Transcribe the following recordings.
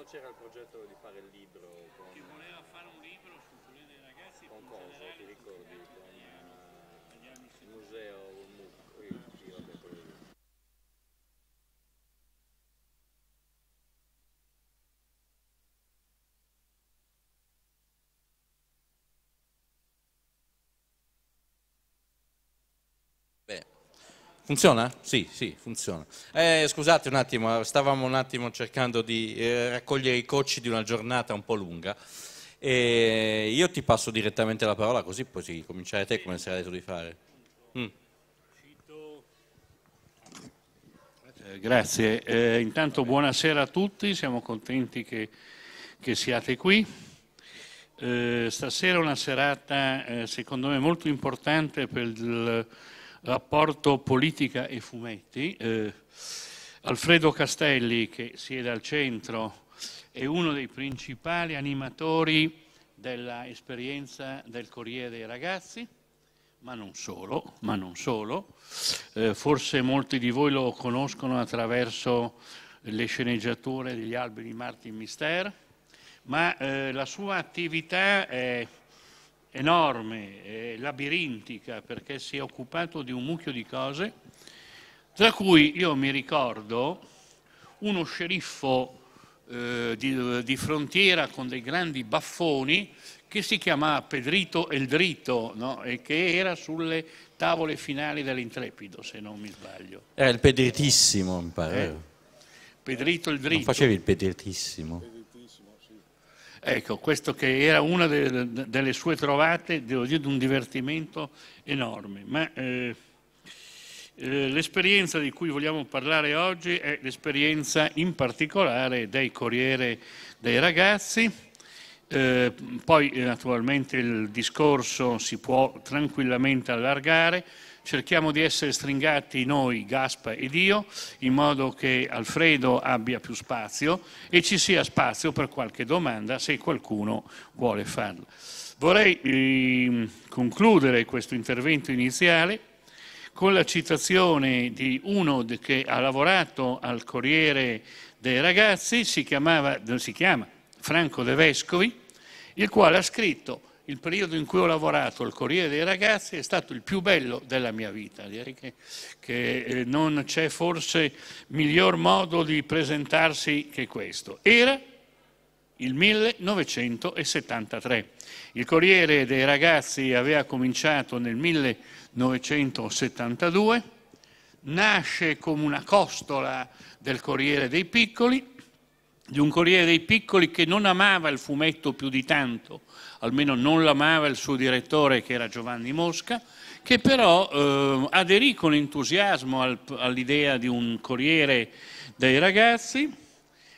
quando c'era il progetto di fare il libro con... Che voleva fare un libro su Giulia dei ragazzi con cosa, ti ricordi? Con, eh, il museo, un MUC Funziona? Sì, sì, funziona. Eh, scusate un attimo, eh, stavamo un attimo cercando di eh, raccogliere i cocci di una giornata un po' lunga. E eh, io ti passo direttamente la parola così puoi cominciare te come sei detto di fare. Mm. Eh, grazie, eh, intanto buonasera a tutti, siamo contenti che, che siate qui. stasera è una serata secondo me molto importante per il rapporto politica e fumetti. Eh, Alfredo Castelli, che siede al centro, è uno dei principali animatori dell'esperienza del Corriere dei Ragazzi, ma non solo, ma non solo. Eh, forse molti di voi lo conoscono attraverso le sceneggiature degli alberi di Martin Mister, ma eh, la sua attività è enorme, eh, labirintica, perché si è occupato di un mucchio di cose, tra cui io mi ricordo uno sceriffo eh, di, di, frontiera con dei grandi baffoni che si chiamava Pedrito Eldrito no? e che era sulle tavole finali dell'Intrepido, se non mi sbaglio. Era eh, il pedritissimo, mi pare. Eh? Pedrito Eldrito. Non facevi il pedritissimo. Ecco, questo che era una de, delle sue trovate, devo dire, di un divertimento enorme. Ma eh, eh, l'esperienza di cui vogliamo parlare oggi è l'esperienza in particolare dei Corriere dei Ragazzi. Eh, poi naturalmente eh, il discorso si può tranquillamente allargare, cerchiamo di essere stringati noi, Gaspa ed io, in modo che Alfredo abbia più spazio e ci sia spazio per qualche domanda se qualcuno vuole farla. Vorrei eh, concludere questo intervento iniziale con la citazione di uno che ha lavorato al Corriere dei Ragazzi, si, chiamava, si chiama Franco De Vescovi, il quale ha scritto il periodo in cui ho lavorato al Corriere dei Ragazzi è stato il più bello della mia vita. Direi che, che eh, non c'è forse miglior modo di presentarsi che questo. Era il 1973. Il Corriere dei Ragazzi aveva cominciato nel 1972, nasce come una costola del Corriere dei Piccoli, di un Corriere dei Piccoli che non amava il fumetto più di tanto, almeno non l'amava il suo direttore che era Giovanni Mosca, che però eh, aderì con entusiasmo al, all'idea di un Corriere dei Ragazzi.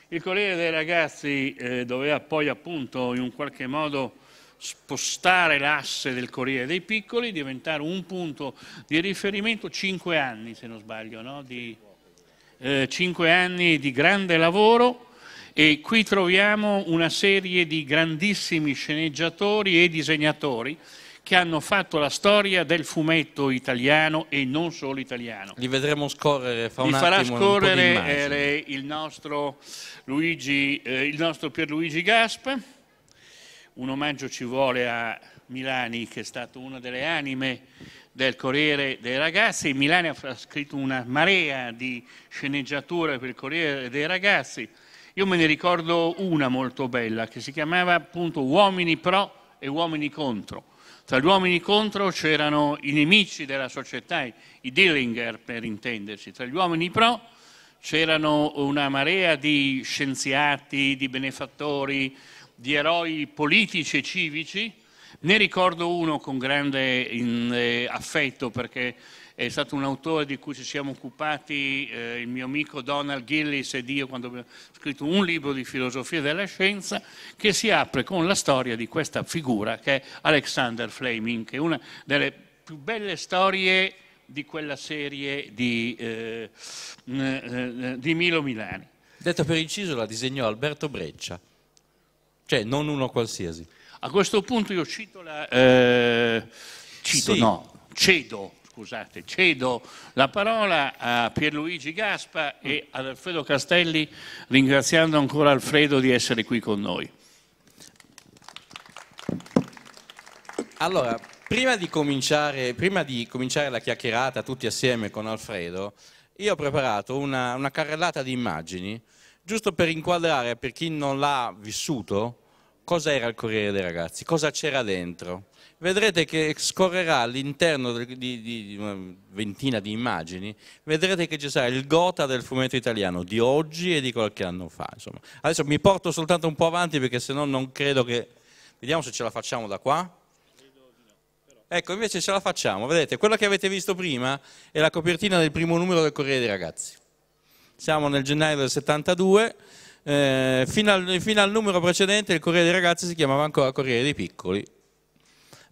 Il Corriere dei Ragazzi eh, doveva poi appunto in un qualche modo spostare l'asse del Corriere dei Piccoli, diventare un punto di riferimento, cinque anni se non sbaglio, no? di, eh, cinque anni di grande lavoro e qui troviamo una serie di grandissimi sceneggiatori e disegnatori che hanno fatto la storia del fumetto italiano e non solo italiano. Li vedremo scorrere fra Li un farà attimo, scorrere eh, il, nostro Luigi, eh, il nostro Pierluigi Gasp. Un omaggio ci vuole a Milani, che è stato una delle anime del Corriere dei Ragazzi. Milani ha scritto una marea di sceneggiature per il Corriere dei Ragazzi. Io me ne ricordo una molto bella che si chiamava appunto Uomini pro e uomini contro. Tra gli uomini contro c'erano i nemici della società, i Dillinger per intendersi, tra gli uomini pro c'erano una marea di scienziati, di benefattori, di eroi politici e civici. Ne ricordo uno con grande eh, affetto perché è stato un autore di cui ci siamo occupati, eh, il mio amico Donald Gillis ed io, quando abbiamo scritto un libro di filosofia della scienza, che si apre con la storia di questa figura che è Alexander Fleming, che è una delle più belle storie di quella serie di, eh, eh di Milo Milani. Detto per inciso, la disegnò Alberto Breccia, cioè non uno qualsiasi. A questo punto io cito la... Eh, cito, sì. no, cedo scusate, cedo la parola a Pierluigi Gaspa e ad Alfredo Castelli ringraziando ancora Alfredo di essere qui con noi. Allora, prima di cominciare, prima di cominciare la chiacchierata tutti assieme con Alfredo, io ho preparato una, una carrellata di immagini giusto per inquadrare per chi non l'ha vissuto cosa era il Corriere dei Ragazzi, cosa c'era dentro vedrete che scorrerà all'interno di, di, di, una ventina di immagini, vedrete che ci sarà il gota del fumetto italiano di oggi e di qualche anno fa. Insomma. Adesso mi porto soltanto un po' avanti perché se no non credo che... Vediamo se ce la facciamo da qua. Ecco, invece ce la facciamo. Vedete, quella che avete visto prima è la copertina del primo numero del Corriere dei Ragazzi. Siamo nel gennaio del 72. Eh, fino, al, fino al numero precedente il Corriere dei Ragazzi si chiamava ancora Corriere dei Piccoli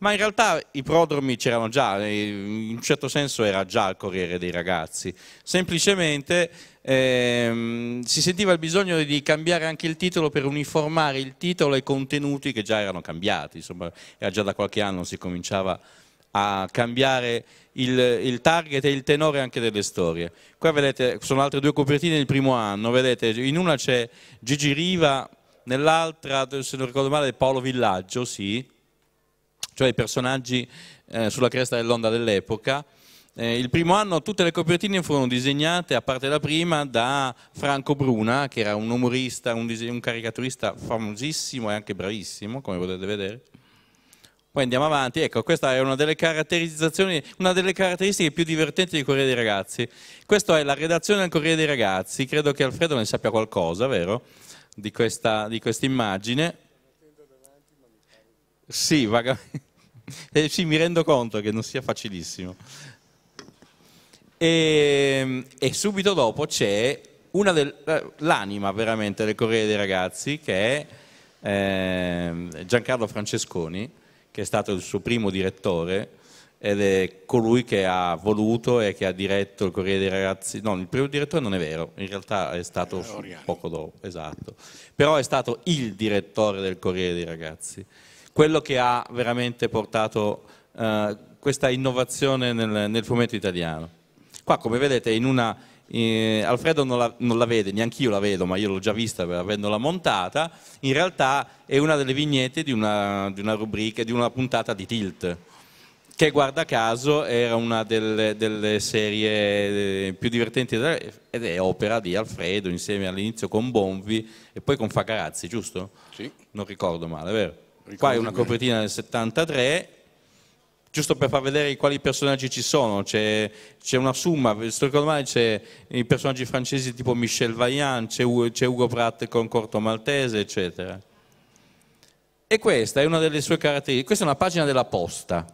ma in realtà i prodromi c'erano già, eh, in un certo senso era già il Corriere dei Ragazzi, semplicemente ehm, si sentiva il bisogno di cambiare anche il titolo per uniformare il titolo ai contenuti che già erano cambiati, insomma era già da qualche anno si cominciava a cambiare il, il, target e il tenore anche delle storie. Qua vedete, sono altre due copertine del primo anno, vedete, in una c'è Gigi Riva, nell'altra, se non ricordo male, Paolo Villaggio, sì, cioè i personaggi eh, sulla cresta dell'onda dell'epoca. Eh, il primo anno tutte le copertine furono disegnate, a parte la prima, da Franco Bruna, che era un umorista, un, un caricaturista famosissimo e anche bravissimo, come potete vedere. Poi andiamo avanti, ecco, questa è una delle, una delle caratteristiche più divertenti di Corriere dei Ragazzi. Questa è la redazione del Corriere dei Ragazzi, credo che Alfredo ne sappia qualcosa, vero? Di questa di quest immagine. Sì, vagamente. Eh, sì, mi rendo conto che non sia facilissimo. E, ehm, e subito dopo c'è del, eh, l'anima veramente del Corriere dei Ragazzi, che è eh, Giancarlo Francesconi, che è stato il suo primo direttore ed è colui che ha voluto e che ha diretto il Corriere dei Ragazzi. No, il primo direttore non è vero, in realtà è stato eh, poco dopo, esatto. Però è stato il direttore del Corriere dei Ragazzi quello che ha veramente portato eh, questa innovazione nel, nel, fumetto italiano. Qua come vedete in una, eh, Alfredo non la, non la vede, neanche io la vedo, ma io l'ho già vista avendola montata, in realtà è una delle vignette di una, di una rubrica, di una puntata di Tilt, che guarda caso era una delle, delle, serie eh, più divertenti ed è opera di Alfredo insieme all'inizio con Bonvi e poi con Fagarazzi, giusto? Sì. Non ricordo male, vero? Qua è una copertina del 73, giusto per far vedere quali personaggi ci sono, c'è, una summa secondo me c'è i personaggi francesi tipo Michel Vaillant, c'è, Ugo Pratt con Corto Maltese, eccetera. E questa è una delle sue caratteristiche, questa è una pagina della posta,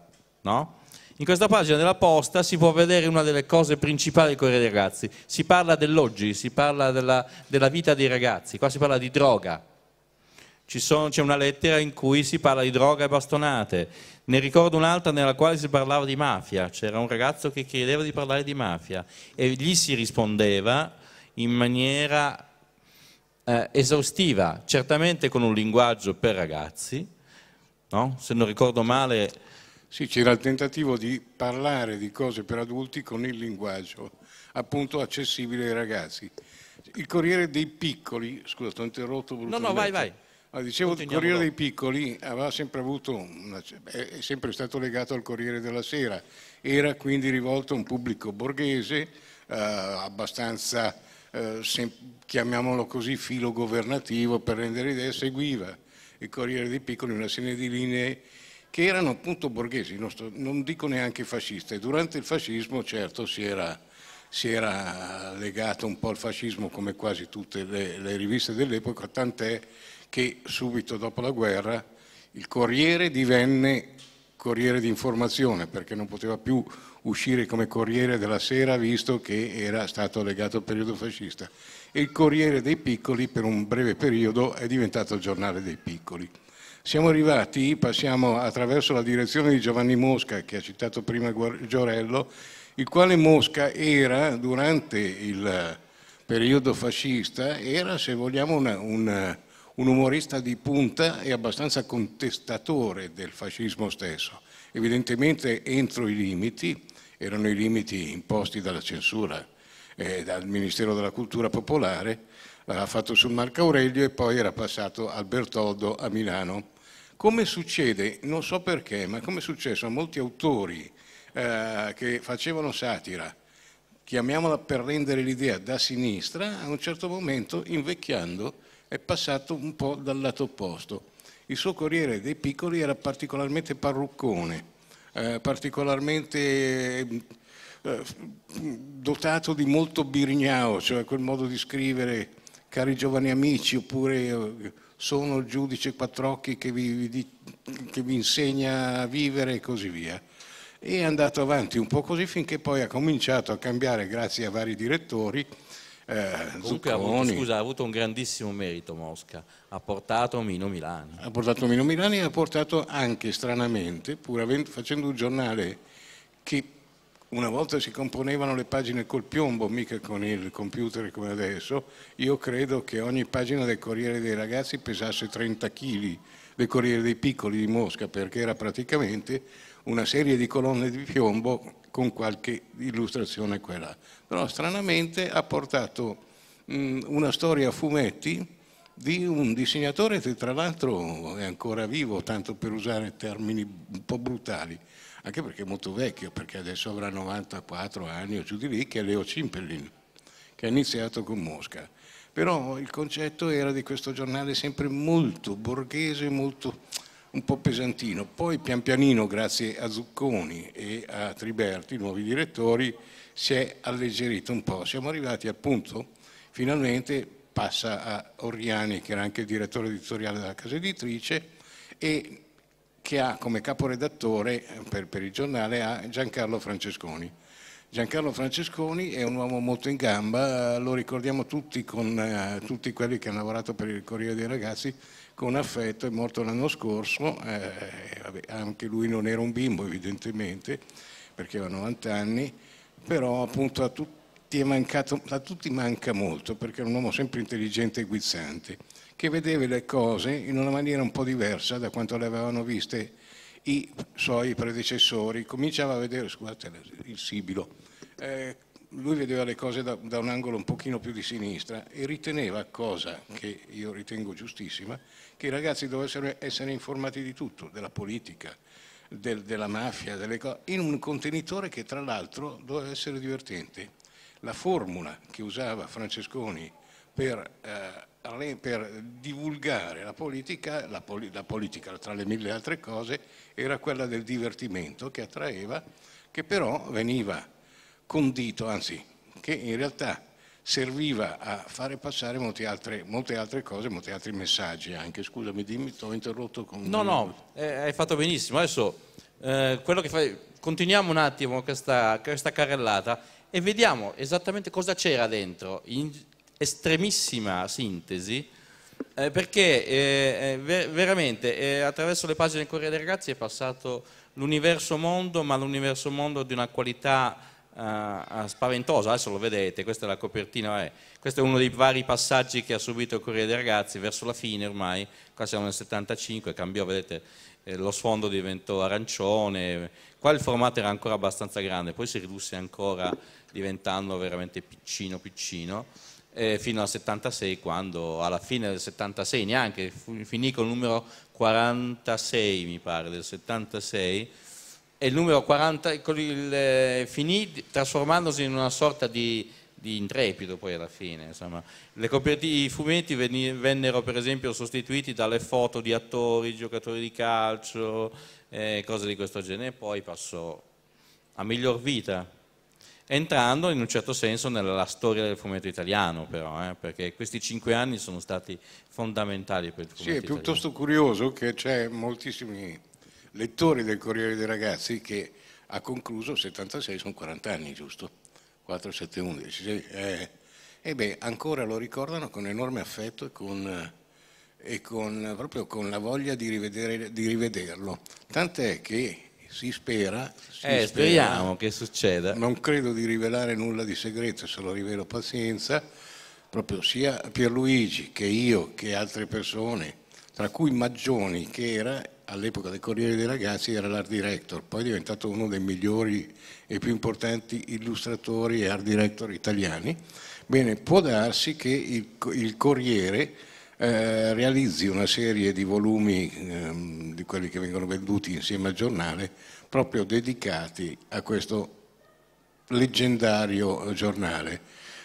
no? In questa pagina della posta si può vedere una delle cose principali con i ragazzi, si parla dell'oggi, si parla della, della vita dei ragazzi, qua si parla di droga, sono, c'è una lettera in cui si parla di droga e bastonate, ne ricordo un'altra nella quale si parlava di mafia, c'era un ragazzo che chiedeva di parlare di mafia e gli si rispondeva in maniera eh, esaustiva, certamente con un linguaggio per ragazzi, no? se non ricordo male... Sì, c'era il tentativo di parlare di cose per adulti con il linguaggio appunto accessibile ai ragazzi. Il Corriere dei Piccoli, scusa, ti ho interrotto No, no, vai, vai. Allora, ah, dicevo che il Corriere dei Piccoli aveva sempre avuto, una, è sempre stato legato al Corriere della Sera, era quindi rivolto a un pubblico borghese, eh, abbastanza, eh, sem, chiamiamolo così, filo governativo per rendere idea, seguiva il Corriere dei Piccoli una serie di linee che erano appunto borghesi, non, sto, non dico neanche fasciste. Durante il fascismo certo si era, si era legato un po' al fascismo come quasi tutte le, le riviste dell'epoca, tant'è che subito dopo la guerra il Corriere divenne Corriere di informazione perché non poteva più uscire come Corriere della Sera visto che era stato legato al periodo fascista e il Corriere dei Piccoli per un breve periodo è diventato il giornale dei piccoli. Siamo arrivati, passiamo attraverso la direzione di Giovanni Mosca che ha citato prima Giorello, il quale Mosca era durante il periodo fascista, era se vogliamo una, una un umorista di punta e abbastanza contestatore del fascismo stesso. Evidentemente entro i limiti, erano i limiti imposti dalla censura e eh, dal Ministero della Cultura Popolare, l'aveva fatto su Marco Aurelio e poi era passato al Bertoldo a Milano. Come succede, non so perché, ma come è successo a molti autori eh, che facevano satira, chiamiamola per rendere l'idea da sinistra, a un certo momento invecchiando è passato un po' dal lato opposto. Il suo Corriere dei Piccoli era particolarmente parruccone, eh, particolarmente eh, dotato di molto birignao, cioè quel modo di scrivere cari giovani amici oppure eh, sono il giudice quattr'occhi che vi, vi, che vi insegna a vivere e così via e è andato avanti un po' così finché poi ha cominciato a cambiare grazie a vari direttori eh, Comunque Zucconi. Avuto, scusa, ha avuto un grandissimo merito Mosca, ha portato Mino Milani. Ha portato Mino Milani e ha portato anche stranamente, pur avendo, facendo un giornale che una volta si componevano le pagine col piombo, mica con il computer come adesso, io credo che ogni pagina del Corriere dei Ragazzi pesasse 30 kg, del Corriere dei Piccoli di Mosca, perché era praticamente una serie di colonne di piombo con qualche illustrazione quella. Però stranamente ha portato mh, una storia a fumetti di un disegnatore che tra l'altro è ancora vivo, tanto per usare termini un po' brutali, anche perché è molto vecchio, perché adesso avrà 94 anni o giù di lì, che è Leo Cimpellin, che ha iniziato con Mosca. Però il concetto era di questo giornale sempre molto borghese, molto un po' pesantino. Poi pian pianino, grazie a Zucconi e a Triberti, i nuovi direttori, si è alleggerito un po'. Siamo arrivati al punto, finalmente passa a Oriani, che era anche il direttore editoriale della casa editrice, e che ha come caporedattore per, per il giornale Giancarlo Francesconi. Giancarlo Francesconi è un uomo molto in gamba, lo ricordiamo tutti con eh, tutti quelli che hanno lavorato per il Corriere dei Ragazzi, con affetto, è morto l'anno scorso, eh, vabbè, anche lui non era un bimbo evidentemente, perché aveva 90 anni, però appunto a tutti, mancato, a tutti manca molto, perché era un uomo sempre intelligente e guizzante, che vedeva le cose in una maniera un po' diversa da quanto le avevano viste i suoi predecessori, cominciava a vedere, scusate il sibilo, eh, lui vedeva le cose da, da, un angolo un pochino più di sinistra e riteneva, cosa che io ritengo giustissima, che i ragazzi dovessero essere informati di tutto, della politica, del, della mafia, delle cose, in un contenitore che tra l'altro doveva essere divertente. La formula che usava Francesconi per, eh, per divulgare la politica, la, poli, la politica tra le mille altre cose, era quella del divertimento che attraeva, che però veniva condito, anzi, che in realtà serviva a fare passare molte altre, molte altre, cose, molti altri messaggi anche. Scusami, dimmi, ti ho interrotto con... No, no, eh, hai fatto benissimo. Adesso eh, quello che fai... continuiamo un attimo questa, questa carrellata e vediamo esattamente cosa c'era dentro, in estremissima sintesi, eh, perché eh, eh ver veramente eh, attraverso le pagine del Corriere dei Ragazzi è passato l'universo mondo, ma l'universo mondo di una qualità uh, spaventoso, adesso lo vedete, questa è la copertina, eh. questo è uno dei vari passaggi che ha subito il Corriere dei Ragazzi, verso la fine ormai, qua siamo nel 75, cambiò, vedete, eh, lo sfondo diventò arancione, qua il formato era ancora abbastanza grande, poi si ridusse ancora diventando veramente piccino piccino, eh, fino al 76 quando alla fine del 76 neanche, finì col numero 46 mi pare, del 76, e il numero 40 il, eh, finì trasformandosi in una sorta di, di intrepido poi alla fine. I fumetti vennero per esempio sostituiti dalle foto di attori, giocatori di calcio, eh, cose di questo genere, e poi passò a miglior vita, entrando in un certo senso nella storia del fumetto italiano però, eh, perché questi cinque anni sono stati fondamentali per il fumetto Sì, è piuttosto italiano. curioso che c'è moltissimi lettori del Corriere dei Ragazzi che ha concluso 76, sono 40 anni giusto? 4, 7, 11. Eh, e beh, ancora lo ricordano con enorme affetto e con, eh, e con proprio con la voglia di, rivedere, di rivederlo. Tant'è che si spera, si eh, spera, speriamo che succeda. Non credo di rivelare nulla di segreto, se lo rivelo pazienza, proprio sia Pierluigi che io che altre persone, tra cui Maggioni che era all'epoca del Corriere dei Ragazzi era l'art director, poi è diventato uno dei migliori e più importanti illustratori e art director italiani. Bene, può darsi che il, il Corriere eh, realizzi una serie di volumi ehm, di quelli che vengono venduti insieme al giornale proprio dedicati a questo leggendario giornale.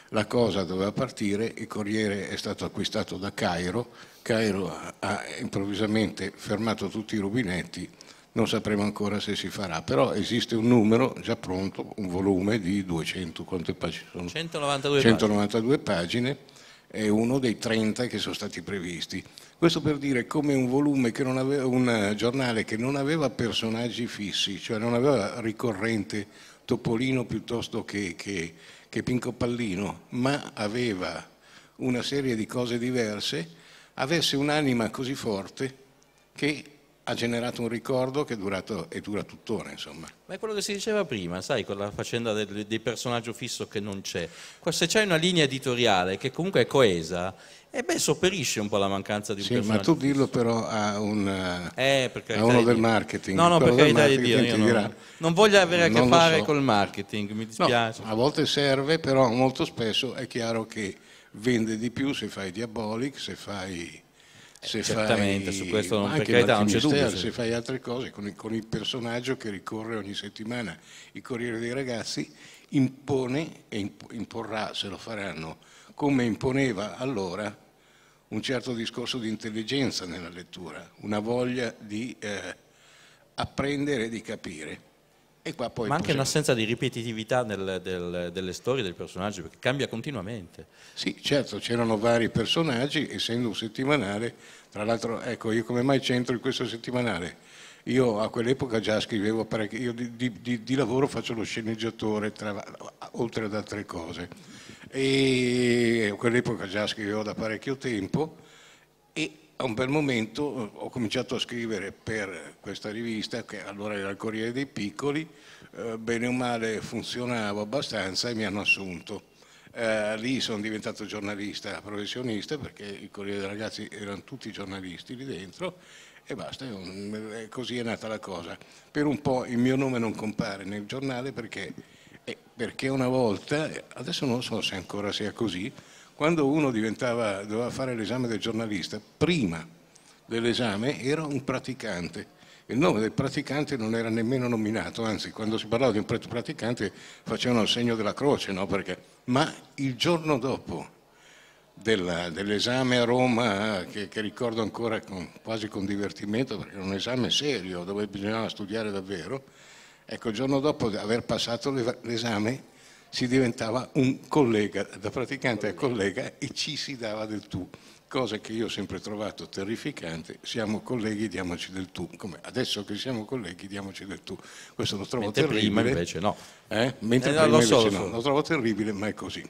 La cosa doveva partire, il Corriere è stato acquistato da Cairo, Cairo ha improvvisamente fermato tutti i rubinetti, non sapremo ancora se si farà, però esiste un numero già pronto, un volume di 200, quante pagine sono? 192, 192 pagine. pagine è uno dei 30 che sono stati previsti. Questo per dire come un, che aveva, un giornale che non aveva personaggi fissi, cioè non aveva ricorrente Topolino piuttosto che, che, che Pinco Pallino, ma aveva una serie di cose diverse avesse un'anima così forte che ha generato un ricordo che è durato e dura tuttora, insomma. Ma è quello che si diceva prima, sai, con la faccenda del, del personaggio fisso che non c'è. Se c'è una linea editoriale che comunque è coesa, e eh, beh, sopperisce un po' la mancanza di un sì, ma tu dillo però a, un, eh, a uno del marketing. No, no, per carità di Dio, io dirà, non, non voglio avere a che fare so. col marketing, mi dispiace. No, a volte serve, però molto spesso è chiaro che vende di più se fai Diabolic, se fai... Eh, se Certamente, fai, su questo non, per carità, non c'è dubbio. Se fai altre cose con, con il personaggio che ricorre ogni settimana, il Corriere dei Ragazzi, impone e imporrà, se lo faranno, come imponeva allora un certo discorso di intelligenza nella lettura, una voglia di eh, apprendere e di capire. Ma anche possiamo... un'assenza di ripetitività nel, del, delle storie del personaggio, perché cambia continuamente. Sì, certo, c'erano vari personaggi, essendo un settimanale, tra l'altro, ecco, io come mai c'entro in questo settimanale? Io a quell'epoca già scrivevo parecchio, io di, di, di, di lavoro faccio lo sceneggiatore, tra, oltre ad altre cose, e a quell'epoca già scrivevo da parecchio tempo e a un bel momento eh, ho cominciato a scrivere per questa rivista, che allora era il Corriere dei Piccoli, eh, bene o male funzionavo abbastanza e mi hanno assunto. Eh, lì sono diventato giornalista professionista perché il Corriere dei Ragazzi erano tutti giornalisti lì dentro e basta, così è nata la cosa. Per un po' il mio nome non compare nel giornale perché, eh, perché una volta, eh, adesso non so se ancora sia così, quando uno doveva fare l'esame del giornalista, prima dell'esame era un praticante. Il nome del praticante non era nemmeno nominato, anzi quando si parlava di un praticante facevano il segno della croce, no? Perché, ma il giorno dopo dell'esame a Roma, che, che ricordo ancora con, quasi con divertimento, perché era un esame serio dove bisognava studiare davvero, ecco il giorno dopo aver passato l'esame si diventava un collega, da praticante a collega e ci si dava del tu, cosa che io ho sempre trovato terrificante, siamo colleghi diamoci del tu, come adesso che siamo colleghi diamoci del tu, questo lo trovo Mentre terribile. Prima invece no. Eh? Mentre eh, prima lo, so, invece lo, so. no. lo trovo terribile ma è così.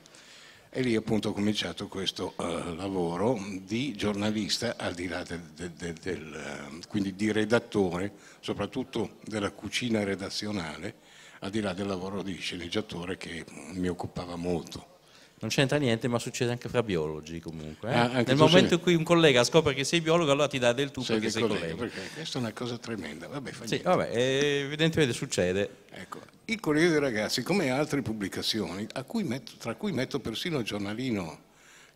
E lì appunto ho cominciato questo uh, lavoro di giornalista, al di là del, del, del, del uh, quindi di redattore, soprattutto della cucina redazionale, al di là del lavoro di sceneggiatore che mi occupava molto. Non c'entra niente, ma succede anche fra biologi comunque. Eh? Ah, Nel momento sei... in cui un collega scopre che sei biologo, allora ti dà del tu sei perché sei collega, collega. Perché questa è una cosa tremenda. Vabbè, sì, vabbè, eh, evidentemente succede. Ecco. Il Corriere dei Ragazzi, come altre pubblicazioni, cui metto, tra cui metto persino il giornalino,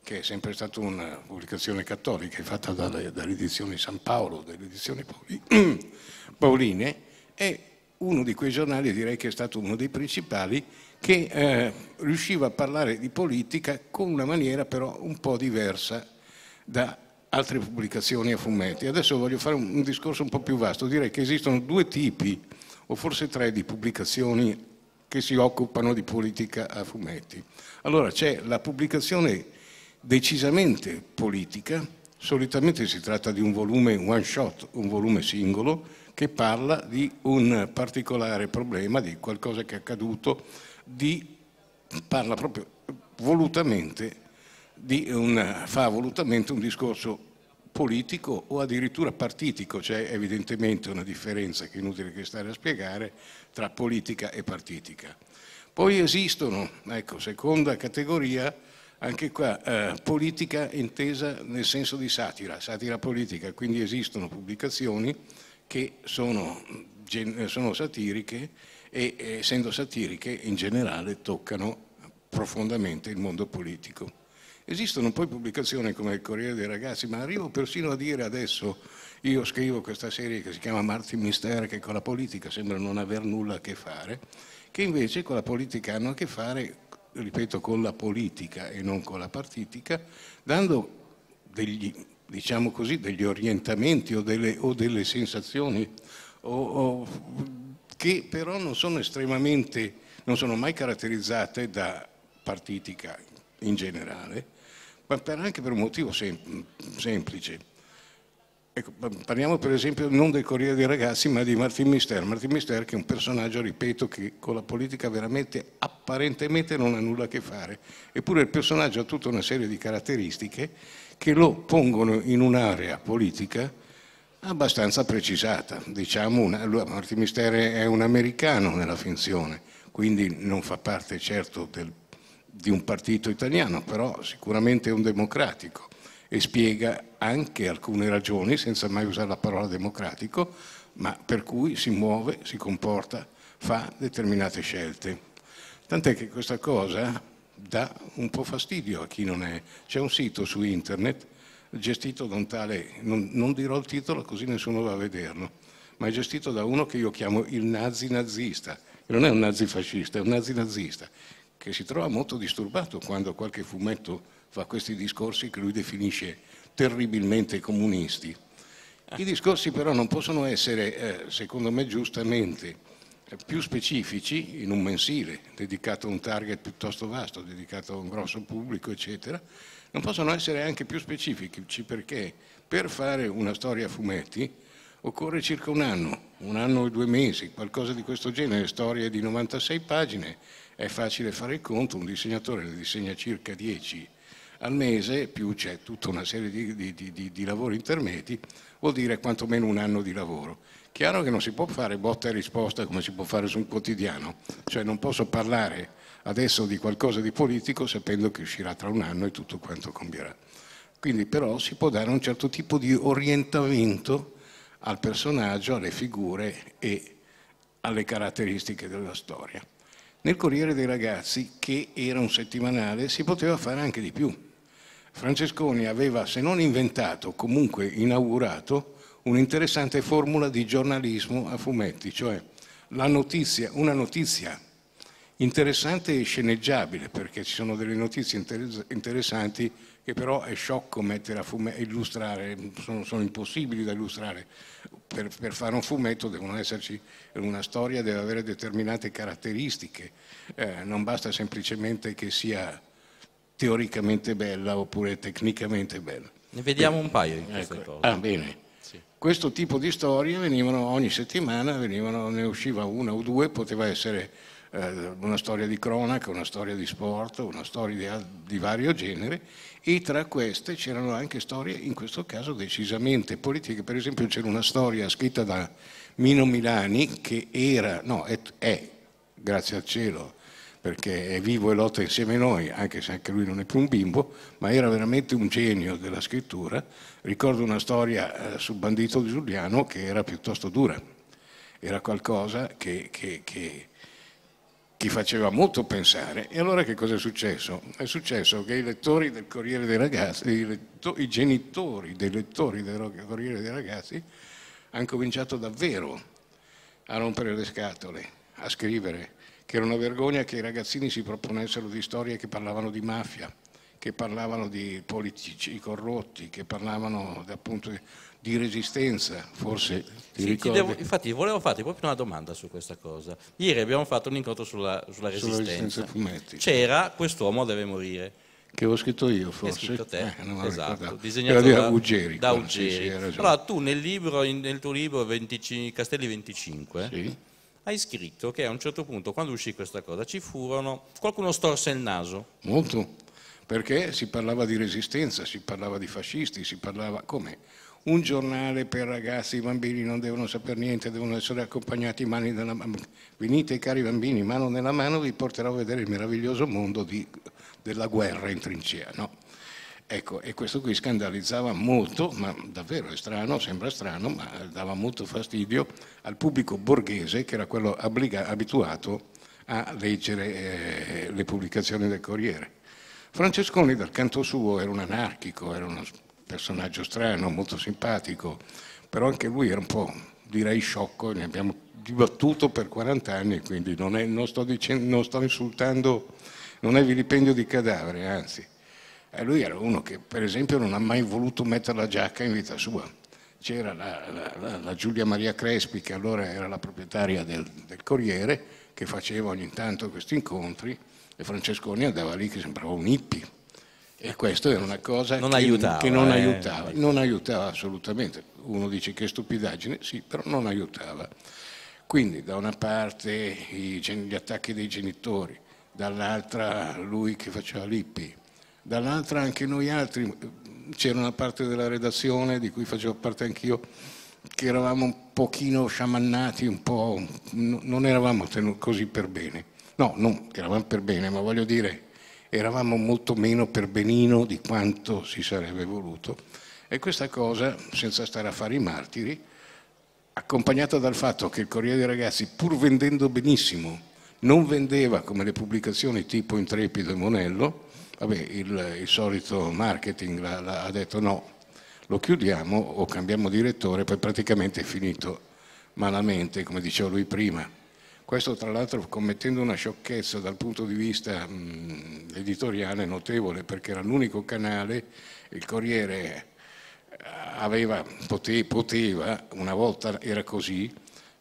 che è sempre stata una pubblicazione cattolica, fatta dalle, dalle edizioni San Paolo, dalle edizioni Paoline, è uno di quei giornali, direi che è stato uno dei principali, che eh, riusciva a parlare di politica con una maniera però un po' diversa da altre pubblicazioni a fumetti. Adesso voglio fare un, un discorso un po' più vasto, direi che esistono due tipi, o forse tre, di pubblicazioni che si occupano di politica a fumetti. Allora c'è la pubblicazione decisamente politica, solitamente si tratta di un volume one shot, un volume singolo, che parla di un particolare problema, di qualcosa che è accaduto, di, parla proprio volutamente, di un, fa volutamente un discorso politico o addirittura partitico, c'è cioè evidentemente una differenza che è inutile che stare a spiegare tra politica e partitica. Poi esistono, ecco, seconda categoria, anche qua eh, politica intesa nel senso di satira, satira politica, quindi esistono pubblicazioni che sono, sono satiriche e eh, essendo satiriche in generale toccano profondamente il mondo politico. Esistono poi pubblicazioni come il Corriere dei Ragazzi, ma arrivo persino a dire adesso, io scrivo questa serie che si chiama Martin Mister, che con la politica sembra non aver nulla a che fare, che invece con la politica hanno a che fare, ripeto, con la politica e non con la partitica, dando degli diciamo così, degli orientamenti o delle, o delle sensazioni o, o, che però non sono estremamente, non sono mai caratterizzate da partitica in generale, ma per, anche per un motivo sem semplice. Ecco, parliamo per esempio non del Corriere dei Ragazzi ma di Martin Mister. Martin Mister che è un personaggio, ripeto, che con la politica veramente apparentemente non ha nulla a che fare. Eppure il personaggio ha tutta una serie di caratteristiche che lo pongono in un'area politica abbastanza precisata. Diciamo una, Martimistere è un americano nella finzione, quindi non fa parte certo del, di un partito italiano, però sicuramente è un democratico e spiega anche alcune ragioni, senza mai usare la parola democratico, ma per cui si muove, si comporta, fa determinate scelte. Tant'è che questa cosa dà un po' fastidio a chi non è. C'è un sito su internet gestito da un tale, non, non dirò il titolo così nessuno va a vederlo, ma è gestito da uno che io chiamo il nazi-nazista, che non è un nazi fascista, è un nazi-nazista, che si trova molto disturbato quando qualche fumetto fa questi discorsi che lui definisce terribilmente comunisti. I discorsi però non possono essere, eh, secondo me giustamente, eh, più specifici in un mensile dedicato a un target piuttosto vasto, dedicato a un grosso pubblico, eccetera, non possono essere anche più specifici perché per fare una storia a fumetti occorre circa un anno, un anno e due mesi, qualcosa di questo genere, storie di 96 pagine, è facile fare il conto, un disegnatore ne disegna circa 10 al mese, più c'è tutta una serie di, di, di, di lavori intermedi, vuol dire quantomeno un anno di lavoro Chiaro che non si può fare botta e risposta come si può fare su un quotidiano, cioè non posso parlare adesso di qualcosa di politico sapendo che uscirà tra un anno e tutto quanto cambierà. Quindi però si può dare un certo tipo di orientamento al personaggio, alle figure e alle caratteristiche della storia. Nel Corriere dei Ragazzi, che era un settimanale, si poteva fare anche di più. Francesconi aveva, se non inventato, comunque inaugurato un'interessante formula di giornalismo a fumetti, cioè notizia, una notizia interessante e sceneggiabile, perché ci sono delle notizie interessanti che però è sciocco mettere a fumetto, illustrare, sono, sono, impossibili da illustrare. Per, per, fare un fumetto devono esserci una storia, deve avere determinate caratteristiche, eh, non basta semplicemente che sia teoricamente bella oppure tecnicamente bella. Ne vediamo un paio di queste ecco. cose. Ah, bene questo tipo di storie venivano ogni settimana, venivano, ne usciva una o due, poteva essere eh, una storia di cronaca, una storia di sport, una storia di, di vario genere e tra queste c'erano anche storie, in questo caso decisamente politiche, per esempio c'era una storia scritta da Mino Milani che era, no, è, è grazie al cielo, perché è vivo e lotta insieme a noi, anche se anche lui non è più un bimbo, ma era veramente un genio della scrittura. Ricordo una storia eh, sul bandito di Giuliano che era piuttosto dura, era qualcosa che, che, che, che faceva molto pensare. E allora che cosa è successo? È successo che i lettori del Corriere dei Ragazzi, i, letto, i genitori dei lettori del Corriere dei Ragazzi, hanno cominciato davvero a rompere le scatole, a scrivere che era una vergogna che i ragazzini si proponessero di storie che parlavano di mafia, che parlavano di politici corrotti, che parlavano appunto di resistenza, forse ti sì, ricordi? Devo, infatti volevo farti proprio una domanda su questa cosa. Ieri abbiamo fatto un incontro sulla, sulla resistenza. Sulla C'era Quest'uomo deve morire. Che ho scritto io forse. È scritto te, eh, non esatto, disegnato da, da Uggeri. Da Uggeri. Sì, sì, allora tu nel, libro, nel tuo libro 25, Castelli 25... Sì hai scritto che a un certo punto, quando uscì questa cosa, ci furono, qualcuno storse il naso. Molto, perché si parlava di resistenza, si parlava di fascisti, si parlava come? Un giornale per ragazzi, i bambini non devono sapere niente, devono essere accompagnati mani nella mano. Venite cari bambini, mano nella mano, vi porterò a vedere il meraviglioso mondo di, della guerra in trincea. No, Ecco, e questo qui scandalizzava molto, ma davvero è strano, sembra strano, ma dava molto fastidio al pubblico borghese che era quello abituato a leggere eh, le pubblicazioni del Corriere. Francesconi dal canto suo era un anarchico, era un personaggio strano, molto simpatico, però anche lui era un po', direi, sciocco, ne abbiamo dibattuto per 40 anni, quindi non, è, non, sto, dicendo, non sto insultando, non è vilipendio di cadavere, anzi e lui era uno che, per esempio, non ha mai voluto mettere la giacca in vita sua. C'era la, la, la, la Giulia Maria Crespi, che allora era la proprietaria del, del Corriere, che faceva ogni tanto questi incontri, e Francesconi andava lì che sembrava un hippie. E questo era una cosa non che, aiutava, che non, eh. aiutava, non aiutava assolutamente. Uno dice che stupidaggine, sì, però non aiutava. Quindi da una parte gli attacchi dei genitori, dall'altra lui che faceva l'hippie dall'altra anche noi altri, c'era una parte della redazione di cui facevo parte anch'io, che eravamo un pochino sciamannati, un po', non eravamo così per bene. No, non eravamo per bene, ma voglio dire, eravamo molto meno per benino di quanto si sarebbe voluto. E questa cosa, senza stare a fare i martiri, accompagnata dal fatto che il Corriere dei Ragazzi, pur vendendo benissimo, non vendeva come le pubblicazioni tipo Intrepido e Monello, Vabbè, il, il solito marketing la, la, ha detto no, lo chiudiamo o cambiamo direttore, poi praticamente è finito malamente, come diceva lui prima. Questo tra l'altro commettendo una sciocchezza dal punto di vista mh, editoriale notevole, perché era l'unico canale, il Corriere aveva, pote, poteva, una volta era così,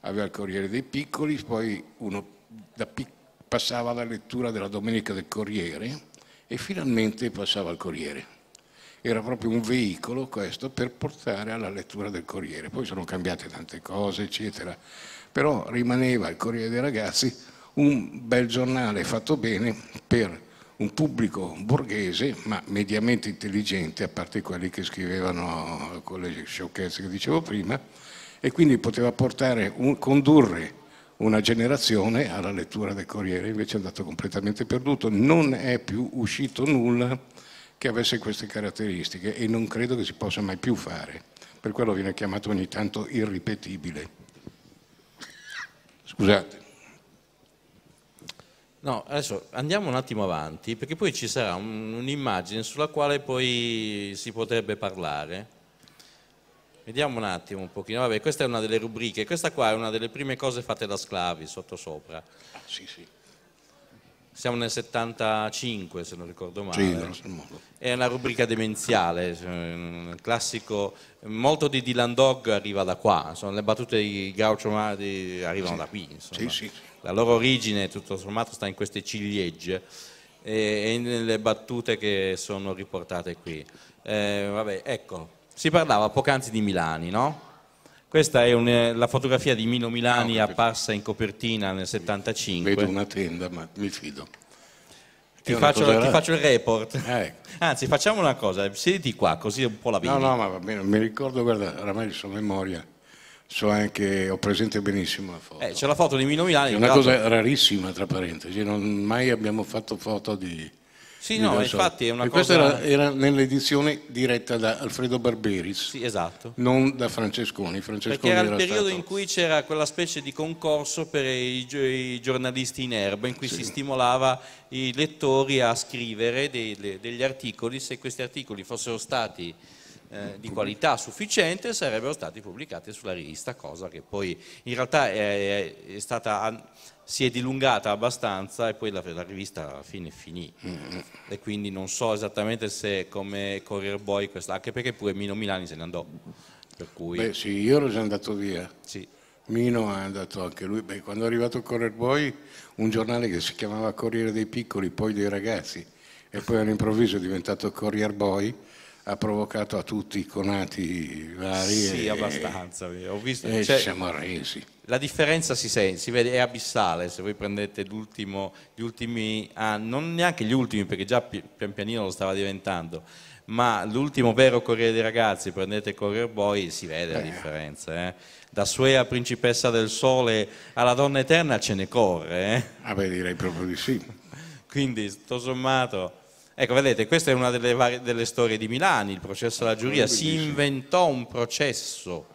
aveva il Corriere dei Piccoli, poi uno da pic, passava alla lettura della Domenica del Corriere, e finalmente passava al Corriere. Era proprio un veicolo questo per portare alla lettura del Corriere. Poi sono cambiate tante cose, eccetera, però rimaneva il Corriere dei Ragazzi un bel giornale fatto bene per un pubblico borghese ma mediamente intelligente, a parte quelli che scrivevano con le sciocchezze che dicevo prima, e quindi poteva portare, un, condurre una generazione alla lettura del Corriere, invece è andato completamente perduto, non è più uscito nulla che avesse queste caratteristiche e non credo che si possa mai più fare, per quello viene chiamato ogni tanto irripetibile. Scusate. No, adesso andiamo un attimo avanti perché poi ci sarà un'immagine sulla quale poi si potrebbe parlare. Vediamo un attimo un pochino, vabbè questa è una delle rubriche, questa qua è una delle prime cose fatte da sclavi, sotto sopra. Ah, sì, sì. Siamo nel 75 se non ricordo male. Sì, è una rubrica demenziale, cioè, un classico, molto di Dylan Dog arriva da qua, insomma, le battute di Gaucho Mardi arrivano sì. da qui. Sì, sì. La loro origine tutto sommato sta in queste ciliegie e, e nelle battute che sono riportate qui. Eh, vabbè, ecco, si parlava poc'anzi di Milani, no? Questa è un, eh, la fotografia di Mino Milani no, ah, apparsa in copertina nel 75. Vedo una tenda, ma mi fido. Ti faccio, ti faccio, il report. Eh. Anzi, facciamo una cosa, siediti qua, così un po' la vedi. No, no, ma va bene, mi ricordo, guarda, oramai a memoria, so anche, ho presente benissimo la foto. Eh, c'è la foto di Mino Milani. È una cosa rarissima, tra parentesi, non mai abbiamo fatto foto di sì, no, infatti è una e cosa... Questa era, era nell'edizione diretta da Alfredo Barberis. Sì, esatto. Non da Francesconi. Francesconi Perché era il periodo stato... in cui c'era quella specie di concorso per i, i giornalisti in erba, in cui sì. si stimolava i lettori a scrivere dei, de, degli articoli. Se questi articoli fossero stati eh, di qualità sufficiente sarebbero stati pubblicati sulla rivista, cosa che poi in realtà è, è stata si è dilungata abbastanza e poi la, la rivista alla fine finì e quindi non so esattamente se come Corrier Boy questa, anche perché pure Mino Milani se ne andò per cui... Beh sì, io ero già andato via sì. Mino è andato anche lui Beh, quando è arrivato Corrier Boy un giornale che si chiamava Corriere dei Piccoli poi dei Ragazzi e poi all'improvviso è diventato Corrier Boy ha provocato a tutti i conati vari. Sì, e, abbastanza. Ho visto e cioè, siamo resi. La differenza si sente, si vede, è abissale. Se voi prendete gli ultimi, ah, non neanche gli ultimi, perché già pian pianino lo stava diventando, ma l'ultimo vero Corriere dei Ragazzi, prendete Corriere Boy, si vede eh. la differenza. Eh? Da Suea, principessa del sole, alla donna eterna ce ne corre. Eh? Ah beh, direi proprio di sì. Quindi, tutto sommato Ecco, vedete, questa è una delle, varie, delle storie di Milani, il processo alla giuria, si inventò un processo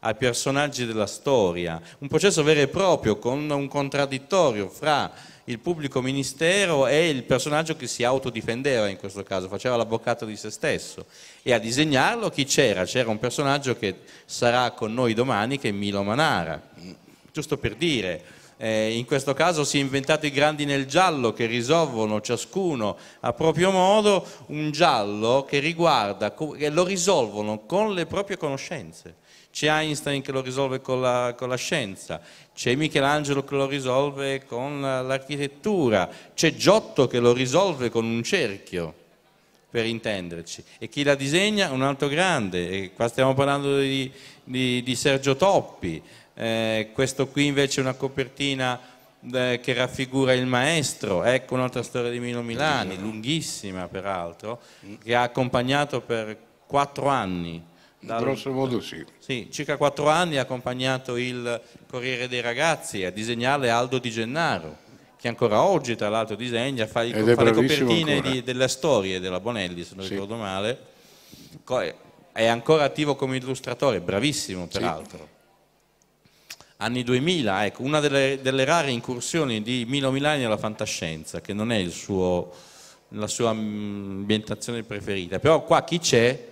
ai personaggi della storia, un processo vero e proprio con un contraddittorio fra il pubblico ministero e il personaggio che si autodifendeva in questo caso, faceva l'avvocato di se stesso e a disegnarlo chi c'era? C'era un personaggio che sarà con noi domani che è Milo Manara, giusto per dire eh, in questo caso si è inventato i grandi nel giallo che risolvono ciascuno a proprio modo un giallo che riguarda, che lo risolvono con le proprie conoscenze. C'è Einstein che lo risolve con la, con la scienza, c'è Michelangelo che lo risolve con l'architettura, c'è Giotto che lo risolve con un cerchio per intenderci. E chi la disegna? Un altro grande, e qua stiamo parlando di, di, di Sergio Toppi, eh, questo qui invece è una copertina eh, che raffigura il maestro, ecco un'altra storia di Mino Milani, lunghissima peraltro, mm. che ha accompagnato per quattro anni. Dal, grosso modo sì. sì. Circa quattro anni ha accompagnato il Corriere dei Ragazzi a disegnare Aldo Di Gennaro che ancora oggi tra l'altro disegna, fa, i, fa le copertine di, delle storie della Bonelli se non sì. ricordo male, è ancora attivo come illustratore, bravissimo peraltro. Sì anni 2000, ecco, una delle, delle, rare incursioni di Milo Milani alla fantascienza, che non è suo, la sua mm, ambientazione preferita, però qua chi c'è,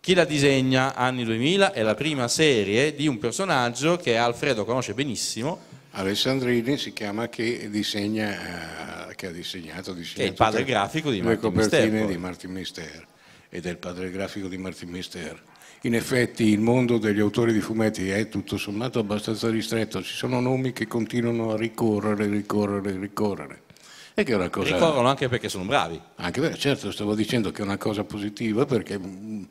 chi la disegna anni 2000 è la prima serie di un personaggio che Alfredo conosce benissimo. Alessandrini si chiama che disegna, eh, che ha disegnato, disegnato che è il padre grafico di Martin Mister. Le copertine Mister, di Martin Mister ed è il padre grafico di Martin Mister in effetti il mondo degli autori di fumetti è tutto sommato abbastanza ristretto, ci sono nomi che continuano a ricorrere, ricorrere, ricorrere. E che è una cosa... Ricorrono anche perché sono bravi. Anche perché, certo, stavo dicendo che è una cosa positiva perché mm,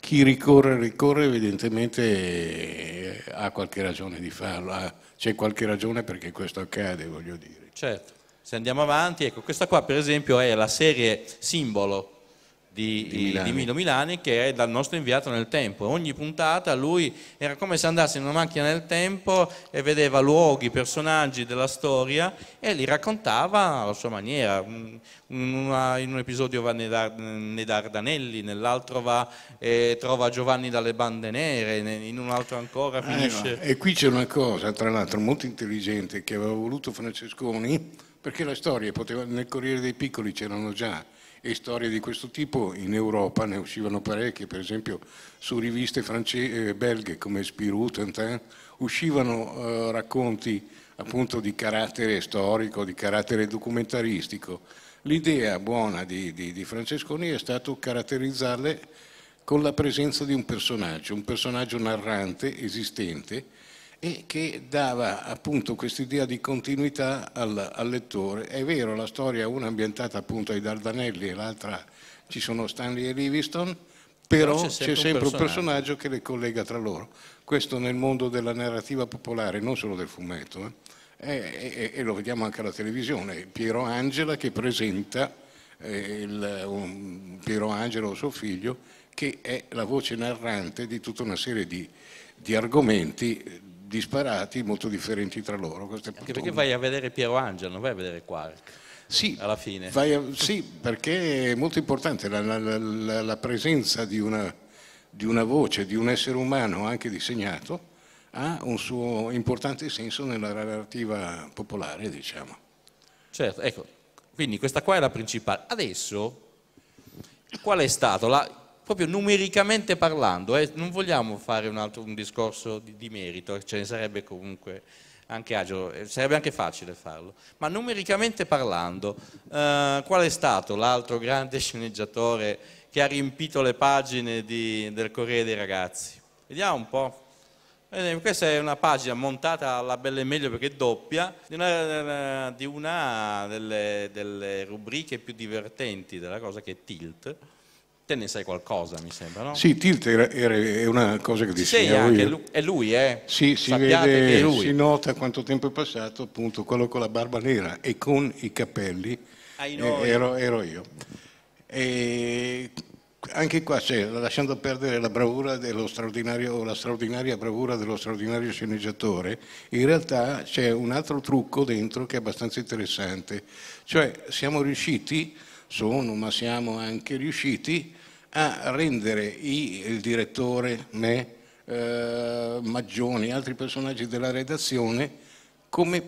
chi ricorre, ricorre, evidentemente ha qualche ragione di farlo, c'è qualche ragione perché questo accade, voglio dire. Certo, se andiamo avanti, ecco, questa qua per esempio è la serie simbolo di, di, Milani. di, Milo Milani che è dal nostro inviato nel tempo. Ogni puntata lui era come se andasse in una macchina nel tempo e vedeva luoghi, personaggi della storia e li raccontava alla sua maniera. in, una, in un episodio va nei, nei Dardanelli, nell'altro va e eh, trova Giovanni dalle bande nere, in un altro ancora eh, finisce... Ah, e qui c'è una cosa, tra l'altro, molto intelligente che aveva voluto Francesconi perché la storia poteva, nel Corriere dei Piccoli c'erano già e storie di questo tipo in Europa ne uscivano parecchie, per esempio su riviste france- eh, belghe come Spirou, Tintin, uscivano eh, racconti appunto di carattere storico, di carattere documentaristico. L'idea buona di, di, di Francesconi è stato caratterizzarle con la presenza di un personaggio, un personaggio narrante, esistente, e che dava appunto quest'idea di continuità al, al, lettore. È vero, la storia una è ambientata appunto ai Dardanelli e l'altra ci sono Stanley e Livingstone, però, c'è sempre, sempre, un, personaggio. personaggio che le collega tra loro. Questo nel mondo della narrativa popolare, non solo del fumetto, E, eh. eh, eh, e, lo vediamo anche alla televisione, Piero Angela che presenta eh, il, un, Piero Angelo, suo figlio, che è la voce narrante di tutta una serie di, di argomenti disparati, molto differenti tra loro. Anche portone. perché vai a vedere Piero Angelo, non vai a vedere Quark. Sì, alla fine. A, sì, perché è molto importante la, la, la, la presenza di una, di una, voce, di un essere umano anche disegnato, ha un suo importante senso nella narrativa popolare, diciamo. Certo, ecco, quindi questa qua è la principale. Adesso, qual è stato? La, proprio numericamente parlando, eh, non vogliamo fare un altro un discorso di, di, merito, eh, ce ne sarebbe comunque anche agio, eh, sarebbe anche facile farlo, ma numericamente parlando, eh, qual è stato l'altro grande sceneggiatore che ha riempito le pagine di, del Corriere dei Ragazzi? Vediamo un po'. Questa è una pagina montata alla bella e meglio perché è doppia, di una, di una delle, delle rubriche più divertenti della cosa che è Tilt, Te ne sai qualcosa, mi sembra, no? Sì, Tilt era, era, è una cosa che dicevo sei anche, io. è lui, eh? Sì, si, vede, lui. si nota quanto tempo è passato, appunto, quello con la barba nera e con i capelli, eh, ero, ero, io. E anche qua c'è, lasciando perdere la bravura dello straordinario, la straordinaria bravura dello straordinario sceneggiatore, in realtà c'è un altro trucco dentro che è abbastanza interessante. Cioè, siamo riusciti, sono, ma siamo anche riusciti a rendere il direttore, me, eh, Maggioni, altri personaggi della redazione come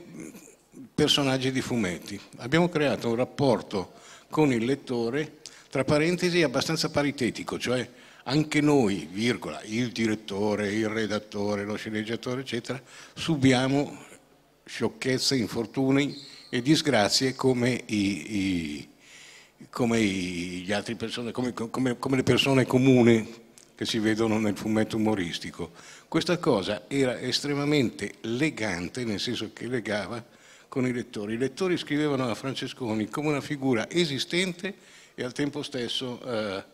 personaggi di fumetti. Abbiamo creato un rapporto con il lettore, tra parentesi, abbastanza paritetico, cioè anche noi, virgola, il direttore, il redattore, lo sceneggiatore, eccetera, subiamo sciocchezze, infortuni e disgrazie come i, i, come, gli altri persone, come, come, come le persone comuni che si vedono nel fumetto umoristico. Questa cosa era estremamente legante, nel senso che legava con i lettori. I lettori scrivevano a Francesconi come una figura esistente e al tempo stesso eh,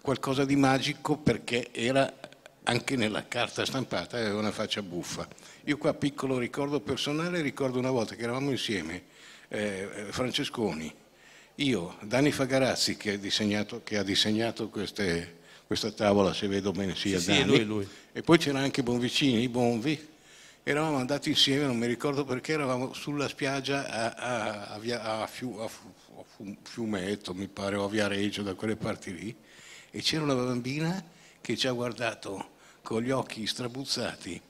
qualcosa di magico perché era anche nella carta stampata aveva una faccia buffa. Io qua piccolo ricordo personale, ricordo una volta che eravamo insieme, eh, Francesconi io, Dani Fagarazzi, che, che ha disegnato, queste, questa tavola, se vedo bene, sia sì, Dani, sì, lui, lui. e poi c'era anche Bonvicini, Bonvi, eravamo andati insieme, non mi ricordo perché, eravamo sulla spiaggia a, a, a, a Fiu, Fiumetto, mi pare, o a Viareggio, da quelle parti lì, e c'era una bambina che ci ha guardato con gli occhi strabuzzati,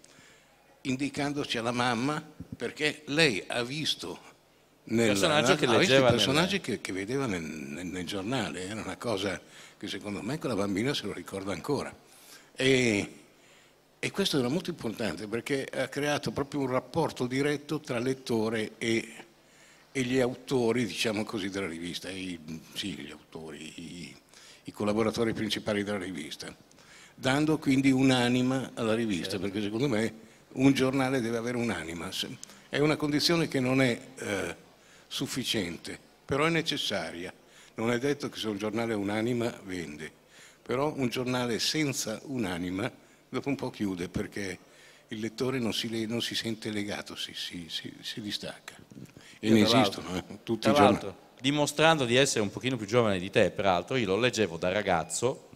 indicandoci alla mamma, perché lei ha visto nel, personaggio che leggeva. I personaggi che, che, vedeva nel, nel, giornale, era una cosa che secondo me quella bambina se lo ricorda ancora. E, e questo era molto importante perché ha creato proprio un rapporto diretto tra lettore e, e gli autori, diciamo così, della rivista, i, sì, gli autori, i, i, collaboratori principali della rivista, dando quindi un'anima alla rivista, certo. perché secondo me un giornale deve avere un'anima. È una condizione che non è... Eh, sufficiente, però è necessaria. Non è detto che se un giornale ha un'anima vende, però un giornale senza un'anima dopo un po' chiude perché il lettore non si, non si sente legato, si, si, si distacca. E, e ne esistono eh, tutti i giornali. Dimostrando di essere un pochino più giovane di te, peraltro, io lo leggevo da ragazzo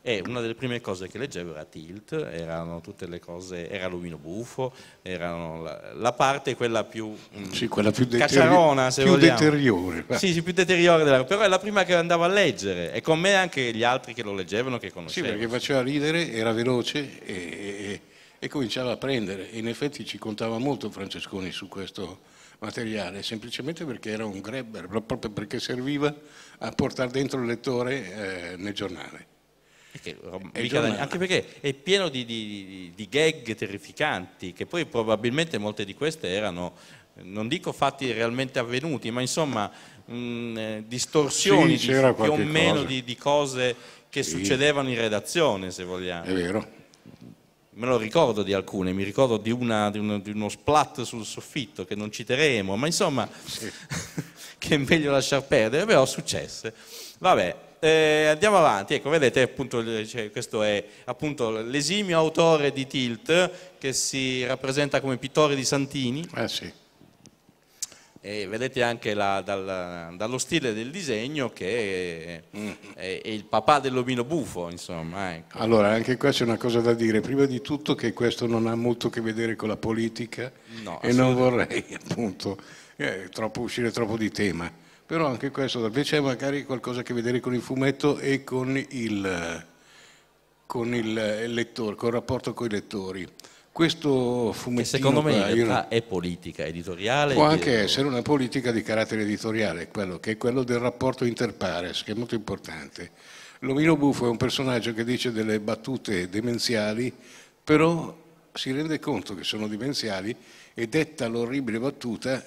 e una delle prime cose che leggevo era Tilt, erano tutte le cose, era l'omino buffo, era la, la parte quella più mm, sì, quella più caciarona, se più vogliamo. deteriore. Sì, sì, più deteriore della, però è la prima che andavo a leggere e con me anche gli altri che lo leggevano che conoscevano. Sì, perché faceva ridere, era veloce e, e, e cominciava a prendere. in effetti ci contava molto Francesconi su questo materiale, semplicemente perché era un grabber, proprio perché serviva a portare dentro il lettore eh, nel giornale. Perché, oh, da, anche perché è pieno di, di, di, gag terrificanti, che poi probabilmente molte di queste erano, non dico fatti realmente avvenuti, ma insomma mh, eh, distorsioni sì, di, più o meno di, cose che sì. succedevano in redazione, se vogliamo. È vero. Me lo ricordo di alcune, mi ricordo di, una, uno, uno, splat sul soffitto che non citeremo, ma insomma, sì. che è meglio lasciar perdere, però successe. Vabbè, eh, andiamo avanti, ecco, vedete, appunto, cioè, questo è appunto l'esimio autore di Tilt, che si rappresenta come pittore di Santini. Eh sì. E vedete anche la, dal, dallo stile del disegno che è, mm. è, è il papà dell'omino buffo. insomma. Ecco. Allora, anche qua c'è una cosa da dire. Prima di tutto che questo non ha molto a che vedere con la politica no, e non vorrei, appunto, eh, troppo, uscire troppo di tema però anche questo invece è magari qualcosa a che vedere con il fumetto e con il, con il lettore, con il rapporto con i lettori. Questo fumetto. che secondo me in realtà è politica editoriale. Può anche editoriale. essere una politica di carattere editoriale, quello, che è quello del rapporto interpares, che è molto importante. L'omino buffo è un personaggio che dice delle battute demenziali, però si rende conto che sono demenziali e detta l'orribile battuta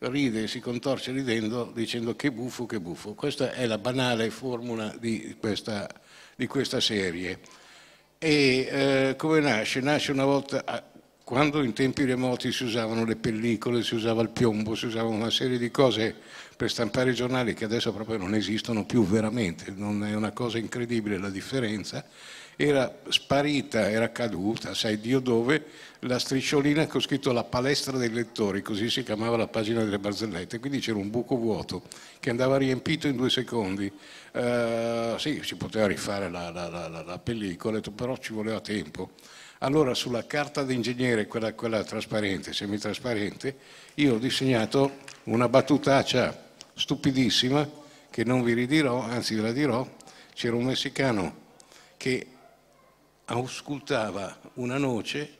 ride e si contorce ridendo dicendo che buffo, che buffo. Questa è la banale formula di questa, di questa serie. E eh, come nasce? Nasce una volta, a, quando in tempi remoti si usavano le pellicole, si usava il piombo, si usavano una serie di cose per stampare i giornali che adesso proprio non esistono più veramente, non è una cosa incredibile la differenza era sparita, era caduta, sai Dio dove, la strisciolina che ho scritto la palestra dei lettori, così si chiamava la pagina delle barzellette, quindi c'era un buco vuoto che andava riempito in due secondi. Uh, sì, si poteva rifare la, la, la, la pellicola, però ci voleva tempo. Allora sulla carta d'ingegnere, quella, quella trasparente, semitrasparente, io ho disegnato una battutaccia stupidissima che non vi ridirò, anzi ve la dirò, c'era un messicano che auscultava una noce,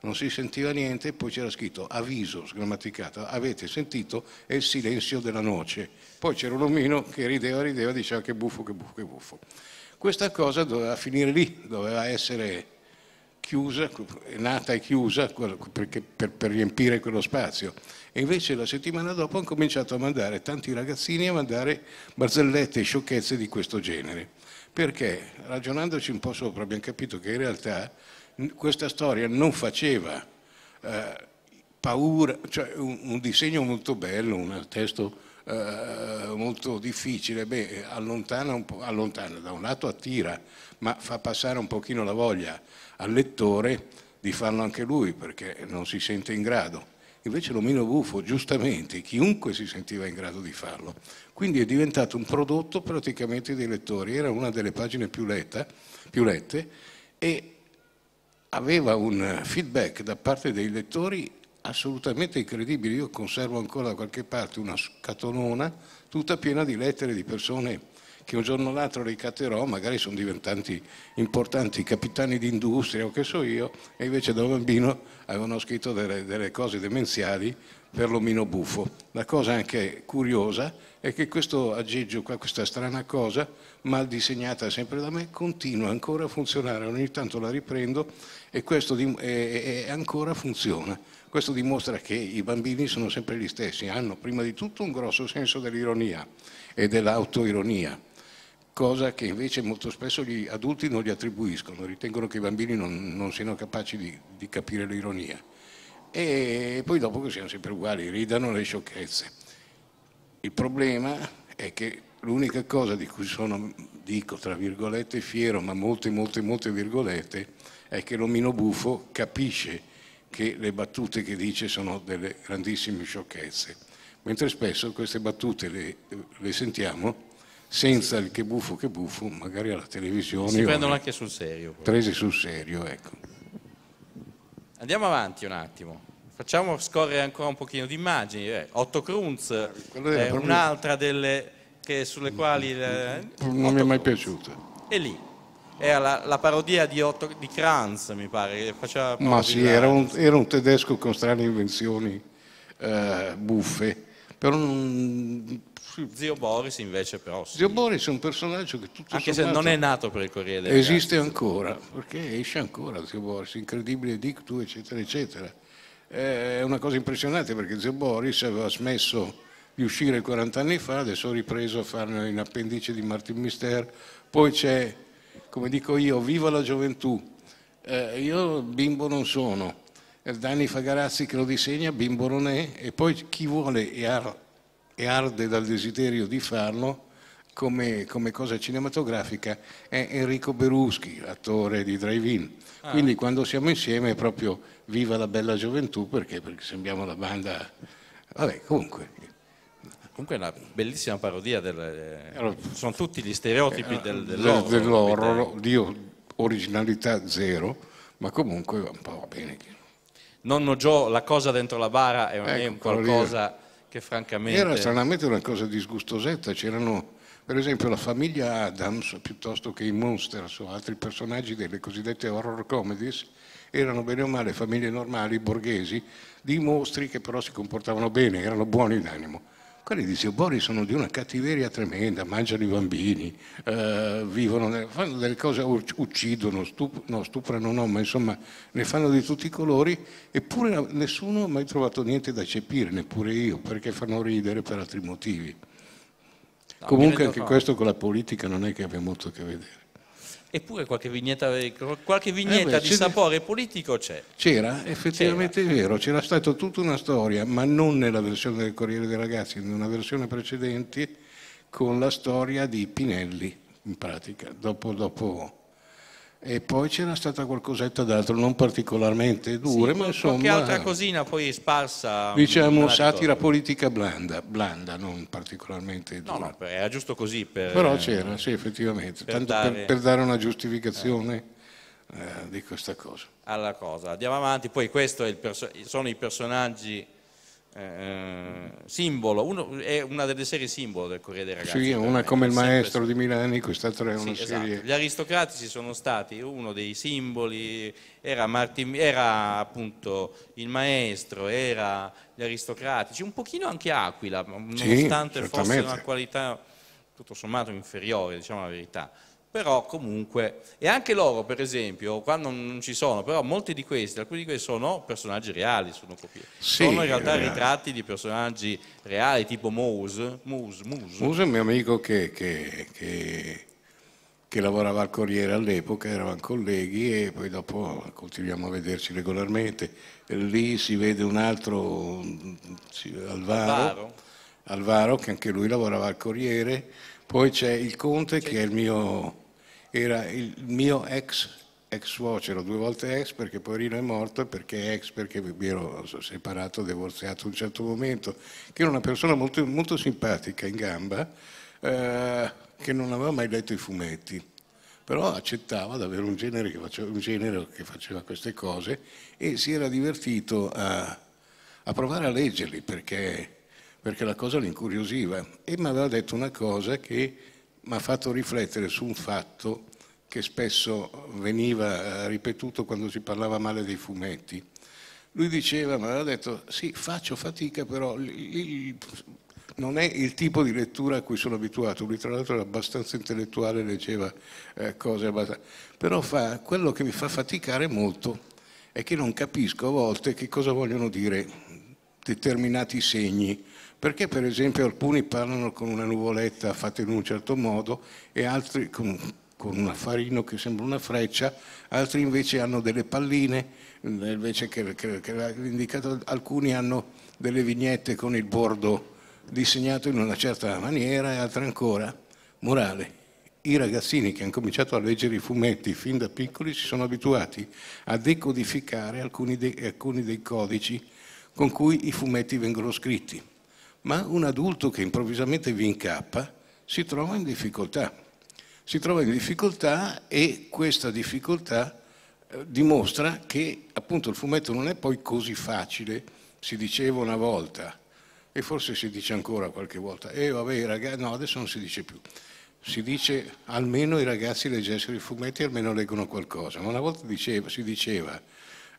non si sentiva niente, poi c'era scritto avviso, sgrammaticato, avete sentito, è il silenzio della noce. Poi c'era un omino che rideva, rideva, diceva che buffo, che buffo, che buffo. Questa cosa doveva finire lì, doveva essere chiusa, nata e chiusa perché, per, per, riempire quello spazio. E invece la settimana dopo hanno cominciato a mandare tanti ragazzini a mandare barzellette e sciocchezze di questo genere. Perché ragionandoci un po' sopra abbiamo capito che in realtà questa storia non faceva eh, paura, cioè un, un, disegno molto bello, un testo eh, molto difficile, beh, allontana, un po', allontana, da un lato attira, ma fa passare un pochino la voglia al lettore di farlo anche lui perché non si sente in grado. Invece l'omino buffo, giustamente, chiunque si sentiva in grado di farlo, quindi è diventato un prodotto praticamente dei lettori, era una delle pagine più, letta, più lette e aveva un feedback da parte dei lettori assolutamente incredibile. Io conservo ancora da qualche parte una scatolona tutta piena di lettere di persone che un giorno o l'altro ricatterò, magari sono diventati importanti capitani di industria o che so io, e invece da bambino avevano scritto delle, delle cose demenziali per l'omino buffo. La cosa anche curiosa è che questo aggeggio qua, questa strana cosa, mal disegnata sempre da me, continua ancora a funzionare. Ogni tanto la riprendo e questo e, e ancora funziona. Questo dimostra che i bambini sono sempre gli stessi, hanno prima di tutto un grosso senso dell'ironia e dell'autoironia cosa che invece molto spesso gli adulti non gli attribuiscono, ritengono che i bambini non, non siano capaci di, di capire l'ironia e poi dopo che siano sempre uguali, ridano le sciocchezze. Il problema è che l'unica cosa di cui sono, dico tra virgolette, fiero, ma molte, molte, molte virgolette, è che l'omino buffo capisce che le battute che dice sono delle grandissime sciocchezze, mentre spesso queste battute le, le sentiamo senza il che buffo che buffo, magari alla televisione. Si prendono anche sul serio. Poi. Prese sul serio, ecco. Andiamo avanti un attimo, facciamo scorrere ancora un pochino di immagini. Eh, Otto Krunz eh, è proprio... un'altra delle che, sulle quali... Il... Eh, non mi è mai piaciuta. E lì, era la, la, parodia di, Otto, di Kranz, mi pare. Ma sì, era un, era un, tedesco con strane invenzioni eh, buffe, però non sì. Zio Boris invece però... Sì. Zio Boris è un personaggio che tutto Anche se non è nato per il Corriere. Esiste ragazzi. ancora, perché esce ancora Zio Boris, incredibile tu, eccetera, eccetera. Eh, è una cosa impressionante perché Zio Boris aveva smesso di uscire 40 anni fa, adesso ho ripreso a farne in appendice di Martin Mister, poi c'è, come dico io, viva la gioventù. Eh, io bimbo non sono, Dani Fagarazzi che lo disegna, bimbo non è, e poi chi vuole e ha e arde dal desiderio di farlo come, come cosa cinematografica è Enrico Beruschi, attore di Drive-In. Ah. Quindi quando siamo insieme è proprio viva la bella gioventù perché, perché sembriamo la banda... Vabbè, comunque... Comunque è una bellissima parodia, delle, sono tutti gli stereotipi eh, del, dell'oro. dell'oro di originalità zero, ma comunque un po' va bene. Nonno Joe, la cosa dentro la bara è, ecco, un qualcosa che francamente... Era stranamente una cosa disgustosetta, c'erano per esempio la famiglia Adams piuttosto che i Monsters o altri personaggi delle cosiddette horror comedies erano bene o male famiglie normali, borghesi, di mostri che però si comportavano bene, erano buoni d'animo quelli di zio sono di una cattiveria tremenda, mangiano i bambini, eh, vivono, fanno delle cose, uccidono, stup- no, stuprano, no, ma insomma ne fanno di tutti i colori, eppure nessuno ha mai trovato niente da eccepire, neppure io, perché fanno ridere per altri motivi. No, Comunque anche questo con la politica non è che abbia molto a che vedere eppure qualche vignetta, eh, qualche vignetta eh beh, di sapore politico c'è. C'era, effettivamente c'era. è vero, c'era stata tutta una storia, ma non nella versione del Corriere dei Ragazzi, in una versione precedente con la storia di Pinelli, in pratica, dopo, dopo e poi c'era stata qualcosetta d'altro, non particolarmente dure, sì, ma insomma... Qualche altra cosina poi sparsa... Mm, diciamo ecco. satira politica blanda, blanda, non particolarmente dura. No, no, era giusto così per... Però c'era, sì, effettivamente, per, dare... Per, per dare una giustificazione eh. Eh, di questa cosa. Alla cosa, andiamo avanti, poi questi perso- sono i personaggi eh, eh, simbolo, uno, è una delle serie simbolo del Corriere dei Ragazzi. Sì, cioè, una come il maestro di Milani, quest'altra è una sì, serie... Esatto. Gli aristocratici sono stati uno dei simboli, era, Martin, era, appunto il maestro, era gli aristocratici, un pochino anche Aquila, nonostante sì, fosse una qualità tutto sommato inferiore, diciamo la verità però comunque, e anche loro per esempio, qua non, ci sono, però molti di questi, alcuni di questi sono personaggi reali, sono copie, sì, sono in realtà reali. Eh. ritratti di personaggi reali, tipo Moose, Moose, Moose. Moose è un mio amico che, che, che, che lavorava al Corriere all'epoca, eravamo colleghi e poi dopo continuiamo a vederci regolarmente, e lì si vede un altro, Alvaro, Alvaro. Alvaro che anche lui lavorava al Corriere, poi c'è il Conte che è il mio era il mio ex, ex suocero, due volte ex perché Porino è morto, perché ex perché mi ero separato, divorziato a un certo momento, che era una persona molto, molto simpatica in gamba, eh, che non aveva mai letto i fumetti però accettava di avere un genere, faceva, un genere, che faceva, queste cose e si era divertito a, a provare a leggerli perché, perché, la cosa lo incuriosiva e mi aveva detto una cosa che mi ha fatto riflettere su un fatto che spesso veniva eh, ripetuto quando si parlava male dei fumetti. Lui diceva, ma aveva detto, sì, faccio fatica, però il, non è il tipo di lettura a cui sono abituato, lui tra l'altro era abbastanza intellettuale, leggeva eh, cose abbastanza, però fa, quello che mi fa faticare molto è che non capisco a volte che cosa vogliono dire determinati segni perché per esempio alcuni parlano con una nuvoletta fatta in un certo modo e altri con, con un affarino che sembra una freccia, altri invece hanno delle palline, eh, invece che, che, che indicato, alcuni hanno delle vignette con il bordo disegnato in una certa maniera e altri ancora. Morale, i ragazzini che hanno cominciato a leggere i fumetti fin da piccoli si sono abituati a decodificare alcuni dei, alcuni dei codici con cui i fumetti vengono scritti ma un adulto che improvvisamente vi incappa si trova in difficoltà. Si trova in difficoltà e questa difficoltà eh, dimostra che appunto il fumetto non è poi così facile, si diceva una volta, e forse si dice ancora qualche volta, e eh, vabbè ragazzi, no adesso non si dice più, si dice almeno i ragazzi leggessero i fumetti, almeno leggono qualcosa, ma una volta diceva, si diceva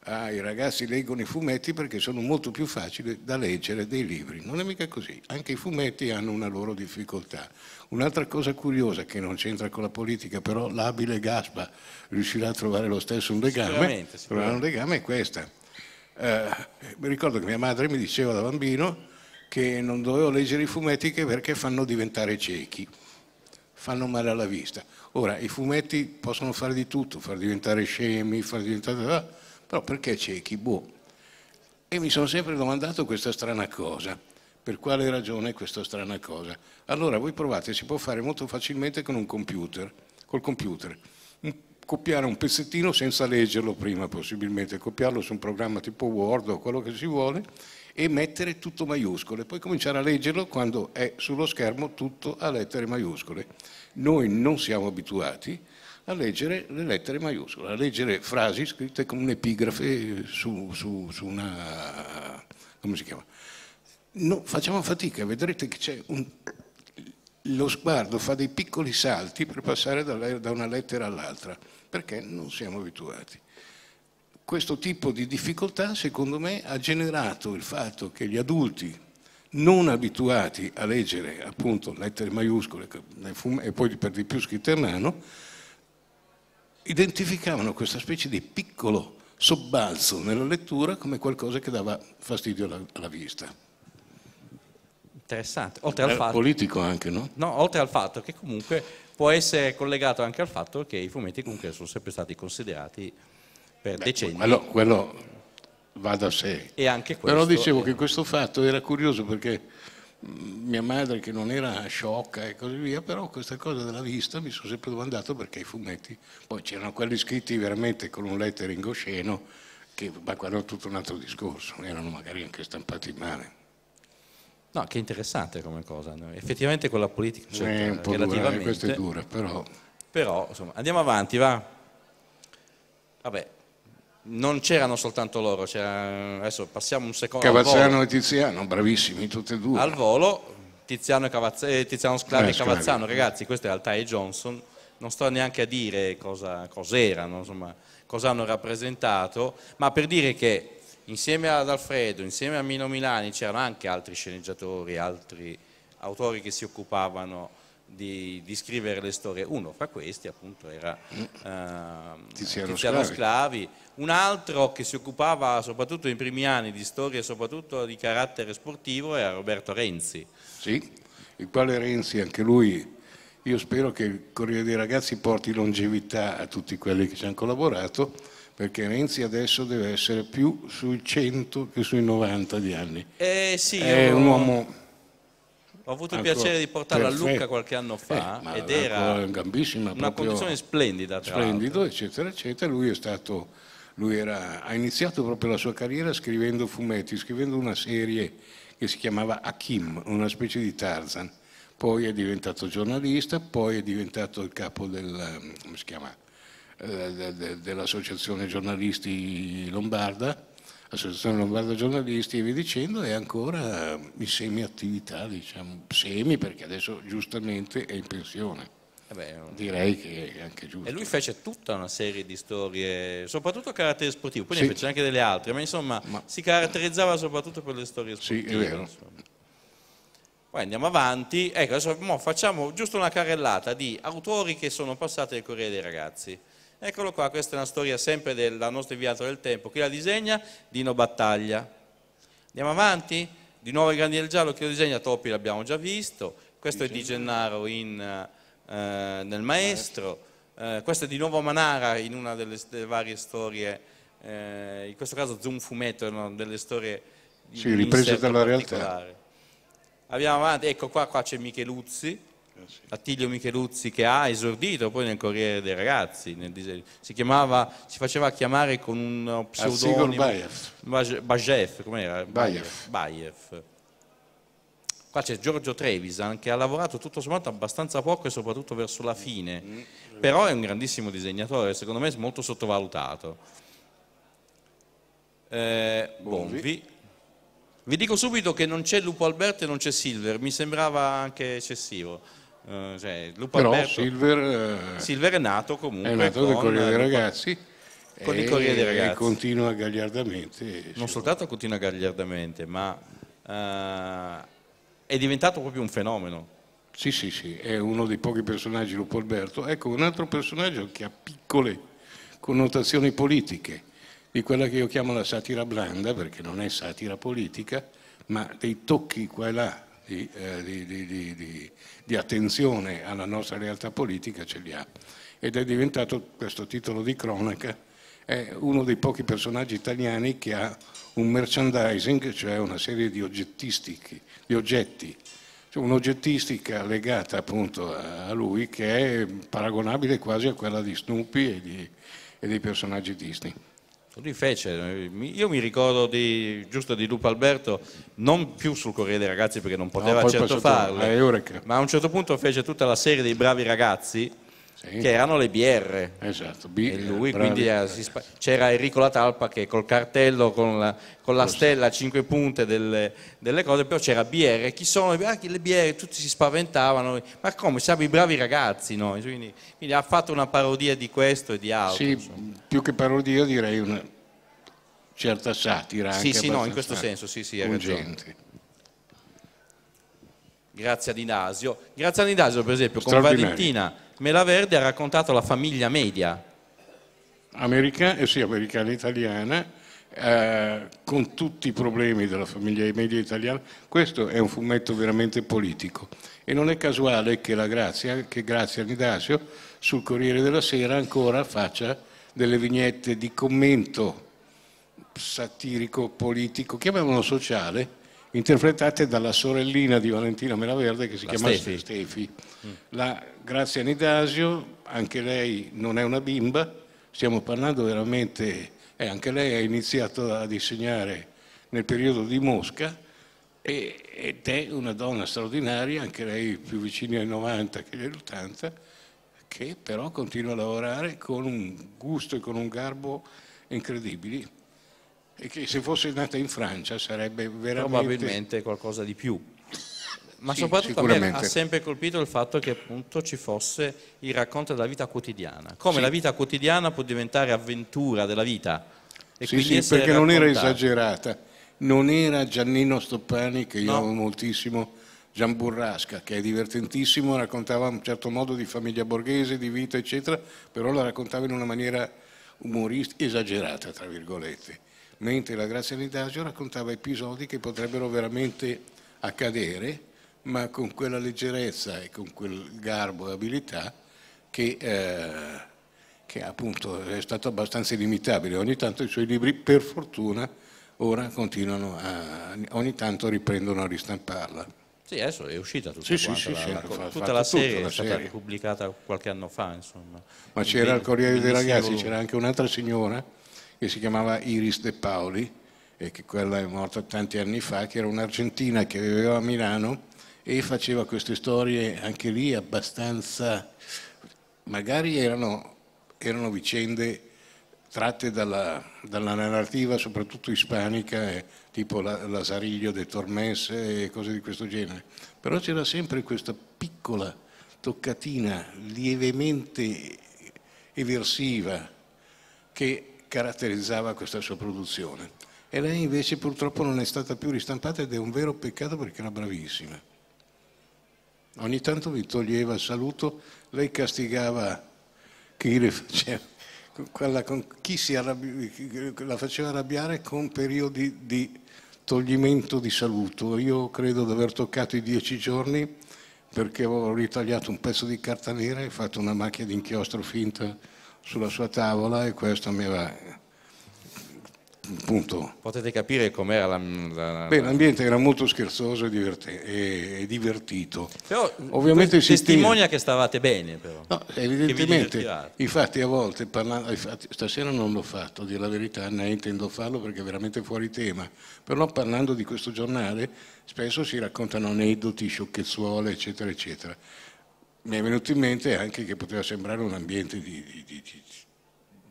ah, i ragazzi leggono i fumetti perché sono molto più facili da leggere dei libri. Non è mica così, anche i fumetti hanno una loro difficoltà. Un'altra cosa curiosa che non c'entra con la politica, però l'abile Gaspa riuscirà a trovare lo stesso un legame, sicuramente, sicuramente. un legame è questa. Eh, ricordo che mia madre mi diceva da bambino che non dovevo leggere i fumetti perché fanno diventare ciechi, fanno male alla vista. Ora, i fumetti possono fare di tutto, far diventare scemi, far diventare però perché ciechi? Boh. E mi sono sempre domandato questa strana cosa. Per quale ragione questa strana cosa? Allora voi provate, si può fare molto facilmente con un computer, col computer. Copiare un pezzettino senza leggerlo prima, possibilmente, copiarlo su un programma tipo Word o quello che si vuole e mettere tutto maiuscole, poi cominciare a leggerlo quando è sullo schermo tutto a lettere maiuscole. Noi non siamo abituati, a leggere le lettere maiuscole, a leggere frasi scritte con un'epigrafe su, su, su una... come si chiama? No, facciamo fatica, vedrete che c'è un lo sguardo fa dei piccoli salti per passare da una lettera all'altra, perché non siamo abituati. Questo tipo di difficoltà, secondo me, ha generato il fatto che gli adulti non abituati a leggere appunto lettere maiuscole e poi per di più scritte a mano, identificavano questa specie di piccolo sobbalzo nella lettura come qualcosa che dava fastidio alla, alla vista. Interessante. Oltre al Era fatto, politico anche, no? No, oltre al fatto che comunque può essere collegato anche al fatto che i fumetti comunque sono sempre stati considerati per Beh, decenni. Quello, quello va da sé. E anche questo. Però dicevo che questo fatto era curioso perché mia madre che non era sciocca e così via, però questa cosa della vista mi sono sempre domandato perché i fumetti, poi c'erano quelli scritti veramente con un lettering osceno, che, ma quello è tutto un altro discorso, erano magari anche stampati male. No, che interessante come cosa, effettivamente con la politica cioè, è un po' eh, relativamente, dura, questa è dura, però... Però, insomma, andiamo avanti, va? Vabbè, non c'erano soltanto loro, c'era... adesso passiamo un secondo. Cavazzano e Tiziano, bravissimi tutti e due. Al volo, Tiziano, Cavazz- eh, Tiziano Sclavi eh, e Cavazzano, ragazzi, questo è Altai Johnson, non sto neanche a dire cosa, cos'erano, insomma, cosa hanno rappresentato, ma per dire che insieme ad Alfredo, insieme a Mino Milani c'erano anche altri sceneggiatori, altri autori che si occupavano di, di, scrivere le storie. Uno fra questi appunto era eh, Tiziano, Tiziano Sclavi. Sclavi. un altro che si occupava soprattutto nei primi anni di storie soprattutto di carattere sportivo era Roberto Renzi. Sì, il quale Renzi anche lui, io spero che il Corriere dei Ragazzi porti longevità a tutti quelli che ci hanno collaborato perché Renzi adesso deve essere più sui 100 che sui 90 di anni. Eh sì, è io... un uomo ho avuto ancora, il piacere di portarla a Lucca qualche anno fa eh, ed era una condizione splendida. Splendido, l'altro. eccetera, eccetera. Lui è stato, lui era, ha iniziato proprio la sua carriera scrivendo fumetti, scrivendo una serie che si chiamava Hakim, una specie di Tarzan. Poi è diventato giornalista, poi è diventato il capo del, chiama, eh, dell'associazione giornalisti lombarda Associazione Lombarda Giornalisti e via dicendo, è ancora ehm, in semi-attività, diciamo, semi perché adesso giustamente è in pensione. Eh beh, Direi che è anche giusto. E lui fece tutta una serie di storie, soprattutto a carattere sportivo, poi sì. ne fece anche delle altre, ma insomma ma... si caratterizzava soprattutto per le storie sportive. Sì, è vero. Insomma. Poi andiamo avanti, ecco, adesso facciamo giusto una carrellata di autori che sono passati al Corriere dei Ragazzi. Eccolo qua, questa è una storia sempre del nostro inviato del tempo. Chi la disegna? Dino Battaglia. Andiamo avanti? Di nuovo i grandi del giallo, chi lo disegna? Toppi l'abbiamo già visto. Questo di è Di Gennaro in, eh, nel Maestro. Eh, questo è di nuovo Manara in una delle, delle varie storie, eh, in questo caso Zoom Fumetto, è una delle storie sì, riprese dalla realtà. Abbiamo avanti, ecco qua, qua c'è Micheluzzi, Attilio Micheluzzi che ha esordito poi nel Corriere dei Ragazzi, si, chiamava, si faceva chiamare con un ah, pseudonimo Bajef, com'era? Bajef. Qua c'è Giorgio Trevisan che ha lavorato tutto sommato abbastanza poco e soprattutto verso la fine, mm, mm. però è un grandissimo disegnatore, secondo me è molto sottovalutato. Eh, Bonvi. Vi dico subito che non c'è Lupo Alberto e non c'è Silver, mi sembrava anche eccessivo. Eh, cioè, Lupo Però Alberto, Silver, eh, Silver, è nato comunque. È nato con, con il dei Ragazzi. Con il Corriere dei Ragazzi. E continua gagliardamente. Non soltanto può. continua gagliardamente, ma uh, è diventato proprio un fenomeno. Sì, sì, sì, è uno dei pochi personaggi, Lupo Alberto. Ecco, un altro personaggio che ha piccole connotazioni politiche, di quella che io chiamo la satira blanda, perché non è satira politica, ma dei tocchi qua e là di, eh, di, di attenzione alla nostra realtà politica ce li ha. Ed è diventato questo titolo di cronaca, è uno dei pochi personaggi italiani che ha un merchandising, cioè una serie di, di oggetti, cioè un'oggettistica legata appunto a lui che è paragonabile quasi a quella di Snoopy e, di, e dei personaggi Disney. Lui fece, io mi ricordo di, giusto di Lupo Alberto, non più sul Corriere dei Ragazzi perché non poteva no, certo, certo farlo, eh, ma a un certo punto fece tutta la serie dei bravi ragazzi sì. che erano le BR. Esatto, BR. E lui bravi, eh, quindi bravi. Eh, si, c'era Enrico Latalpa che col cartello, con la, con la stella a cinque punte delle, delle, cose, però c'era BR, chi sono ah, le BR? Tutti si spaventavano, ma come, siamo i bravi ragazzi noi, quindi, quindi, ha fatto una parodia di questo e di altro. Sì, più che parodia direi una certa satira. Sì, sì, no, in questo senso, sì, sì, Grazie ad Inasio. Grazie ad Inasio, per esempio, con Valentina Melaverde ha raccontato la famiglia media. America, eh sì, americana e italiana, eh, con tutti i problemi della famiglia media italiana, questo è un fumetto veramente politico. E non è casuale che la Grazia, che Grazia Nidasio, sul Corriere della Sera ancora faccia delle vignette di commento satirico, politico, chiamavano sociale, interpretate dalla sorellina di Valentina Melaverde che si la chiama Stefi. Stefi Mm. La Grazia Nidasio, anche lei non è una bimba, stiamo parlando veramente, eh, anche lei ha iniziato a disegnare nel periodo di Mosca e, ed è una donna straordinaria, anche lei più vicina ai 90 che agli 80, che però continua a lavorare con un gusto e con un garbo incredibili e che se fosse nata in Francia sarebbe veramente... Probabilmente qualcosa di più ma sì, soprattutto a me ha sempre colpito il fatto che appunto ci fosse il racconto della vita quotidiana, come sì. la vita quotidiana può diventare avventura della vita. E sì, sì perché raccontata. non era esagerata, non era Giannino Stoppani che io no. amo moltissimo, Gian Burrasca, che è divertentissimo, raccontava un certo modo di famiglia borghese, di vita, eccetera, però la raccontava in una maniera umoristica, esagerata, tra virgolette. Mentre la Grazia Nidagio raccontava episodi che potrebbero veramente accadere, ma con quella leggerezza e con quel garbo e abilità che, eh, che appunto è stato abbastanza inimitabile. Ogni tanto i suoi libri, per fortuna, ora continuano a, ogni tanto riprendono a ristamparla. Sì, adesso è uscita tutta, sì, sì, sì, la, la, tutta, tutta la, serie, è stata pubblicata qualche anno fa. Insomma. Ma c'era il Corriere dei Ragazzi, c'era anche un'altra signora che si chiamava Iris De Paoli, e che quella è morta tanti anni fa, che era un'argentina che viveva a Milano e faceva queste storie anche lì abbastanza, magari erano, erano vicende tratte dalla, dalla, narrativa soprattutto ispanica, eh, tipo la, Lazariglio de Tormes e cose di questo genere, però c'era sempre questa piccola toccatina lievemente eversiva che caratterizzava questa sua produzione. E lei invece purtroppo non è stata più ristampata ed è un vero peccato perché era bravissima. Ogni tanto mi toglieva il saluto, lei castigava chi le faceva. Quella con chi si arrabbi- la faceva arrabbiare con periodi di toglimento di saluto. Io credo di aver toccato i dieci giorni perché avevo ritagliato un pezzo di carta nera e fatto una macchia di inchiostro finta sulla sua tavola e questo mi aveva Punto. Potete capire com'era la, la, Beh, l'ambiente era molto scherzoso e, divertente, e, e divertito. Però Ovviamente si testimonia tira. che stavate bene, però. No, evidentemente. Infatti, a volte parlando, infatti, stasera non l'ho fatto, a dire la verità, né intendo farlo perché è veramente fuori tema. Però parlando di questo giornale, spesso si raccontano aneddoti, sciocchezzuole, eccetera, eccetera. Mi è venuto in mente anche che poteva sembrare un ambiente di, di, di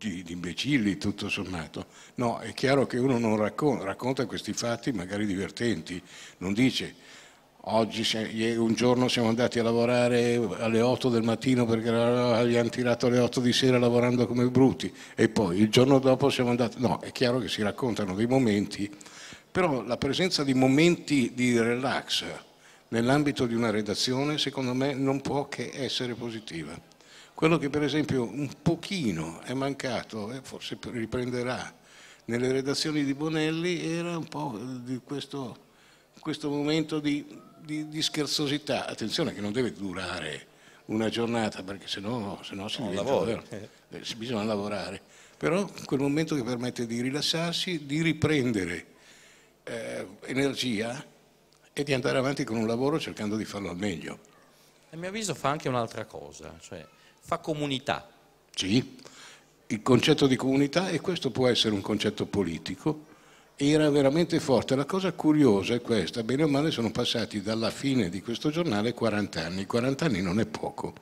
di, di, imbecilli tutto sommato. No, è chiaro che uno non racconta, racconta questi fatti magari divertenti, non dice oggi un giorno siamo andati a lavorare alle 8 del mattino perché gli hanno tirato alle 8 di sera lavorando come brutti e poi il giorno dopo siamo andati... No, è chiaro che si raccontano dei momenti, però la presenza di momenti di relax nell'ambito di una redazione secondo me non può che essere positiva. Quello che per esempio un pochino è mancato, e forse riprenderà nelle redazioni di Bonelli, era un po' di questo, questo momento di, di, di, scherzosità. Attenzione che non deve durare una giornata perché sennò, sennò si diventa, lavora. Eh, bisogna lavorare. Però quel momento che permette di rilassarsi, di riprendere eh, energia e di andare avanti con un lavoro cercando di farlo al meglio. A mio avviso fa anche un'altra cosa, cioè fa comunità. Sì, il concetto di comunità, e questo può essere un concetto politico, era veramente forte. La cosa curiosa è questa, bene o male sono passati dalla fine di questo giornale 40 anni, 40 anni non è poco.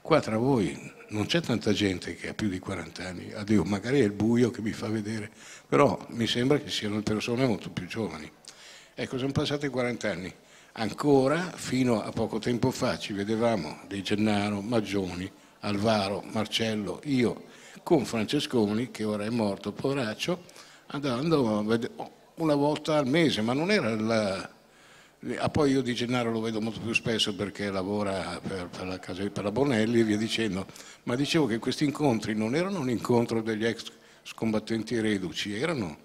Qua tra voi non c'è tanta gente che ha più di 40 anni, addio, magari è il buio che mi fa vedere, però mi sembra che siano persone molto più giovani. Ecco, sono passati 40 anni. Ancora, fino a poco tempo fa, ci vedevamo dei Gennaro, Maggioni, Alvaro, Marcello, io con Francesconi, che ora è morto, poveraccio, andando una volta al mese, ma non era la... Ah, poi io di Gennaro lo vedo molto più spesso perché lavora per, per la casa per la Bonelli e via dicendo, ma dicevo che questi incontri non erano un incontro degli ex combattenti reduci, erano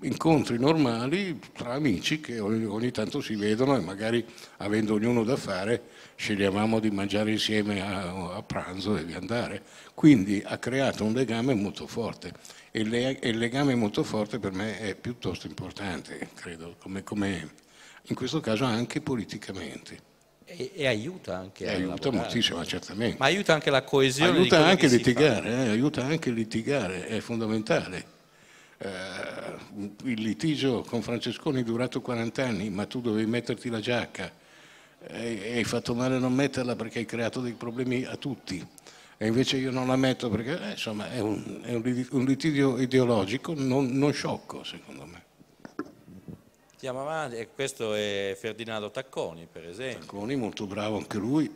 incontri normali tra amici che ogni, ogni, tanto si vedono e magari avendo ognuno da fare scegliamo di mangiare insieme a, a pranzo e di andare. Quindi ha creato un legame molto forte e, le, e, il legame molto forte per me è piuttosto importante, credo, come, come in questo caso anche politicamente. E, e aiuta anche e aiuta moltissimo, certamente. Ma aiuta anche la coesione. Aiuta anche a litigare, eh, aiuta anche a litigare, è fondamentale eh, il litigio con Francesconi è durato 40 anni, ma tu dovevi metterti la giacca e hai fatto male a non metterla perché hai creato dei problemi a tutti e invece io non la metto perché eh, insomma è un, è un, litigio ideologico non, non sciocco secondo me. Andiamo avanti, questo è Ferdinando Tacconi per esempio. Tacconi molto bravo anche lui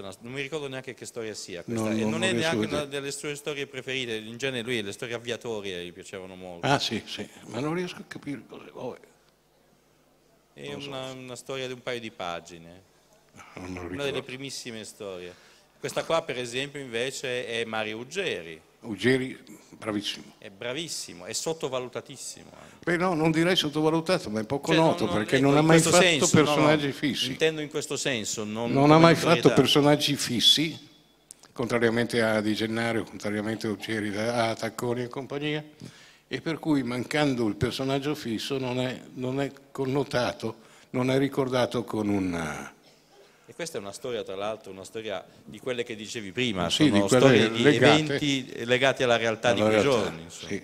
una, non mi ricordo neanche che storia sia questa, non, non, non è neanche una delle sue storie preferite, in genere lui le storie avviatorie gli piacevano molto. Ah sì, sì, ma non riesco a capire cosa vuoi. È una, so. una, storia di un paio di pagine, una delle primissime storie. Questa qua per esempio invece è Mario Uggeri, Ugeri bravissimo. È bravissimo, è sottovalutatissimo. Anche. Beh no, non direi sottovalutato, ma è poco cioè, noto non, perché non ha mai fatto senso, personaggi no, fissi. Intendo in questo senso. Non, non ha mai fatto personaggi fissi, contrariamente a Di Gennaro, contrariamente a Ugeri, a Tacconi e compagnia, e per cui mancando il personaggio fisso non è, è connotato, non è ricordato con una e questa è una storia, tra l'altro, una storia di quelle che dicevi prima, sì, sono di storie di legate, eventi legati alla realtà alla di quei realtà, giorni. Sì.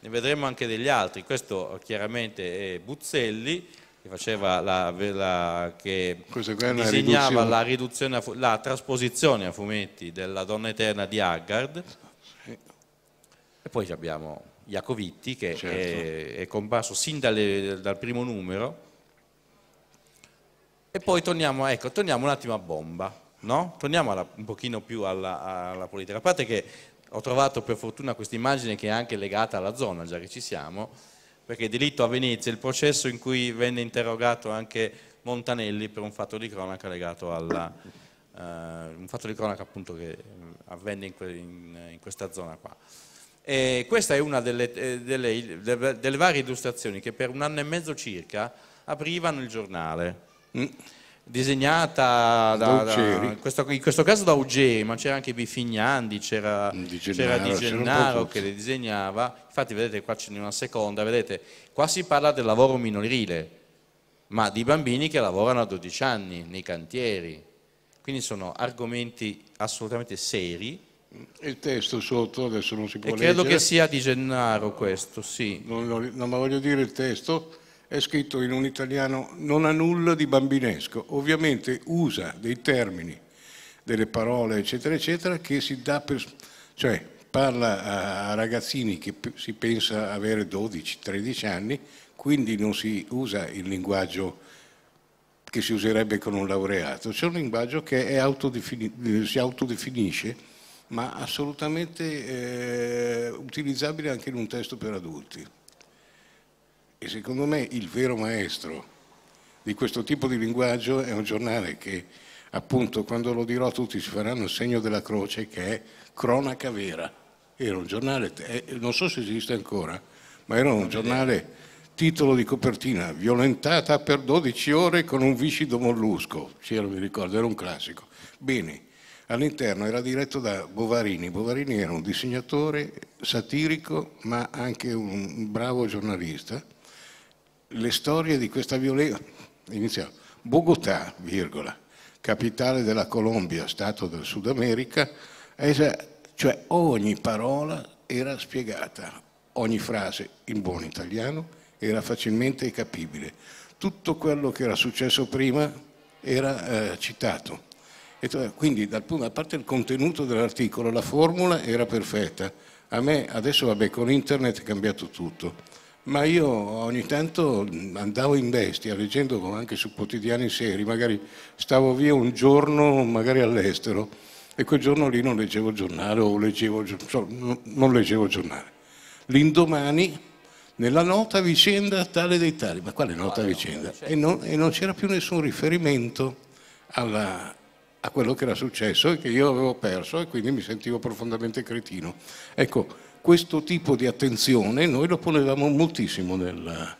Ne vedremo anche degli altri, questo chiaramente è Buzzelli, che, la, la, che disegnava riduzione. La, riduzione la, trasposizione a fumetti della Donna Eterna di Haggard. E poi abbiamo Iacovitti che certo. è, è, comparso sin dalle, dal primo numero e poi torniamo, ecco, torniamo un attimo a bomba, no? Torniamo alla, un pochino più alla, alla politica. A parte che ho trovato per fortuna questa immagine che è anche legata alla zona, già che ci siamo, perché delitto a Venezia, il processo in cui venne interrogato anche Montanelli per un fatto di cronaca legato alla... Uh, un fatto di cronaca appunto che eh, avvenne in, que, in, in questa zona qua. E questa è una eh, delle, delle, delle varie illustrazioni che per un anno e mezzo circa aprivano il giornale Mm. disegnata da, da, in, questo, in, questo, caso da Auger, ma c'era anche Bifignandi, c'era Di Gennaro, Di Gennaro che le disegnava. Infatti, vedete qua c'è una seconda, vedete, qua si parla del lavoro minorile, ma di bambini che lavorano a 12 anni nei cantieri. Quindi sono argomenti assolutamente seri. Mm. Il testo sotto adesso non si può e leggere. Credo che sia di Gennaro questo, sì. Non, non, non voglio dire il testo è scritto in un italiano non ha nulla di bambinesco, ovviamente usa dei termini, delle parole eccetera eccetera che si dà per... cioè parla a ragazzini che si pensa avere 12-13 anni, quindi non si usa il linguaggio che si userebbe con un laureato, c'è un linguaggio che autodefini si autodefinisce ma assolutamente eh, utilizzabile anche in un testo per adulti. E secondo me il vero maestro di questo tipo di linguaggio è un giornale che appunto quando lo dirò tutti si faranno il segno della croce che è Cronaca Vera. Era un giornale, eh, non so se esiste ancora, ma era un giornale titolo di copertina, violentata per 12 ore con un viscido mollusco, c'era mi ricordo, era un classico. Bene, all'interno era diretto da Bovarini, Bovarini era un disegnatore satirico ma anche un bravo giornalista le storie di questa violenza, iniziamo, Bogotà, virgola, capitale della Colombia, Stato del Sud America, cioè ogni parola era spiegata, ogni frase in buon italiano era facilmente capibile. Tutto quello che era successo prima era eh, citato. E, quindi, dal punto, a parte il contenuto dell'articolo, la formula era perfetta. A me adesso, vabbè, con internet è cambiato tutto ma io ogni tanto andavo in bestia, leggendo anche su quotidiani seri, magari stavo via un giorno, magari all'estero, e quel giorno lì non leggevo il giornale o leggevo, non leggevo il giornale. L'indomani, nella nota vicenda tale dei tali, ma quale nota quale vicenda? Non certo. e, non, e non, c'era più nessun riferimento alla, a quello che era successo e che io avevo perso e quindi mi sentivo profondamente cretino. Ecco, questo tipo di attenzione noi lo ponevamo moltissimo nel,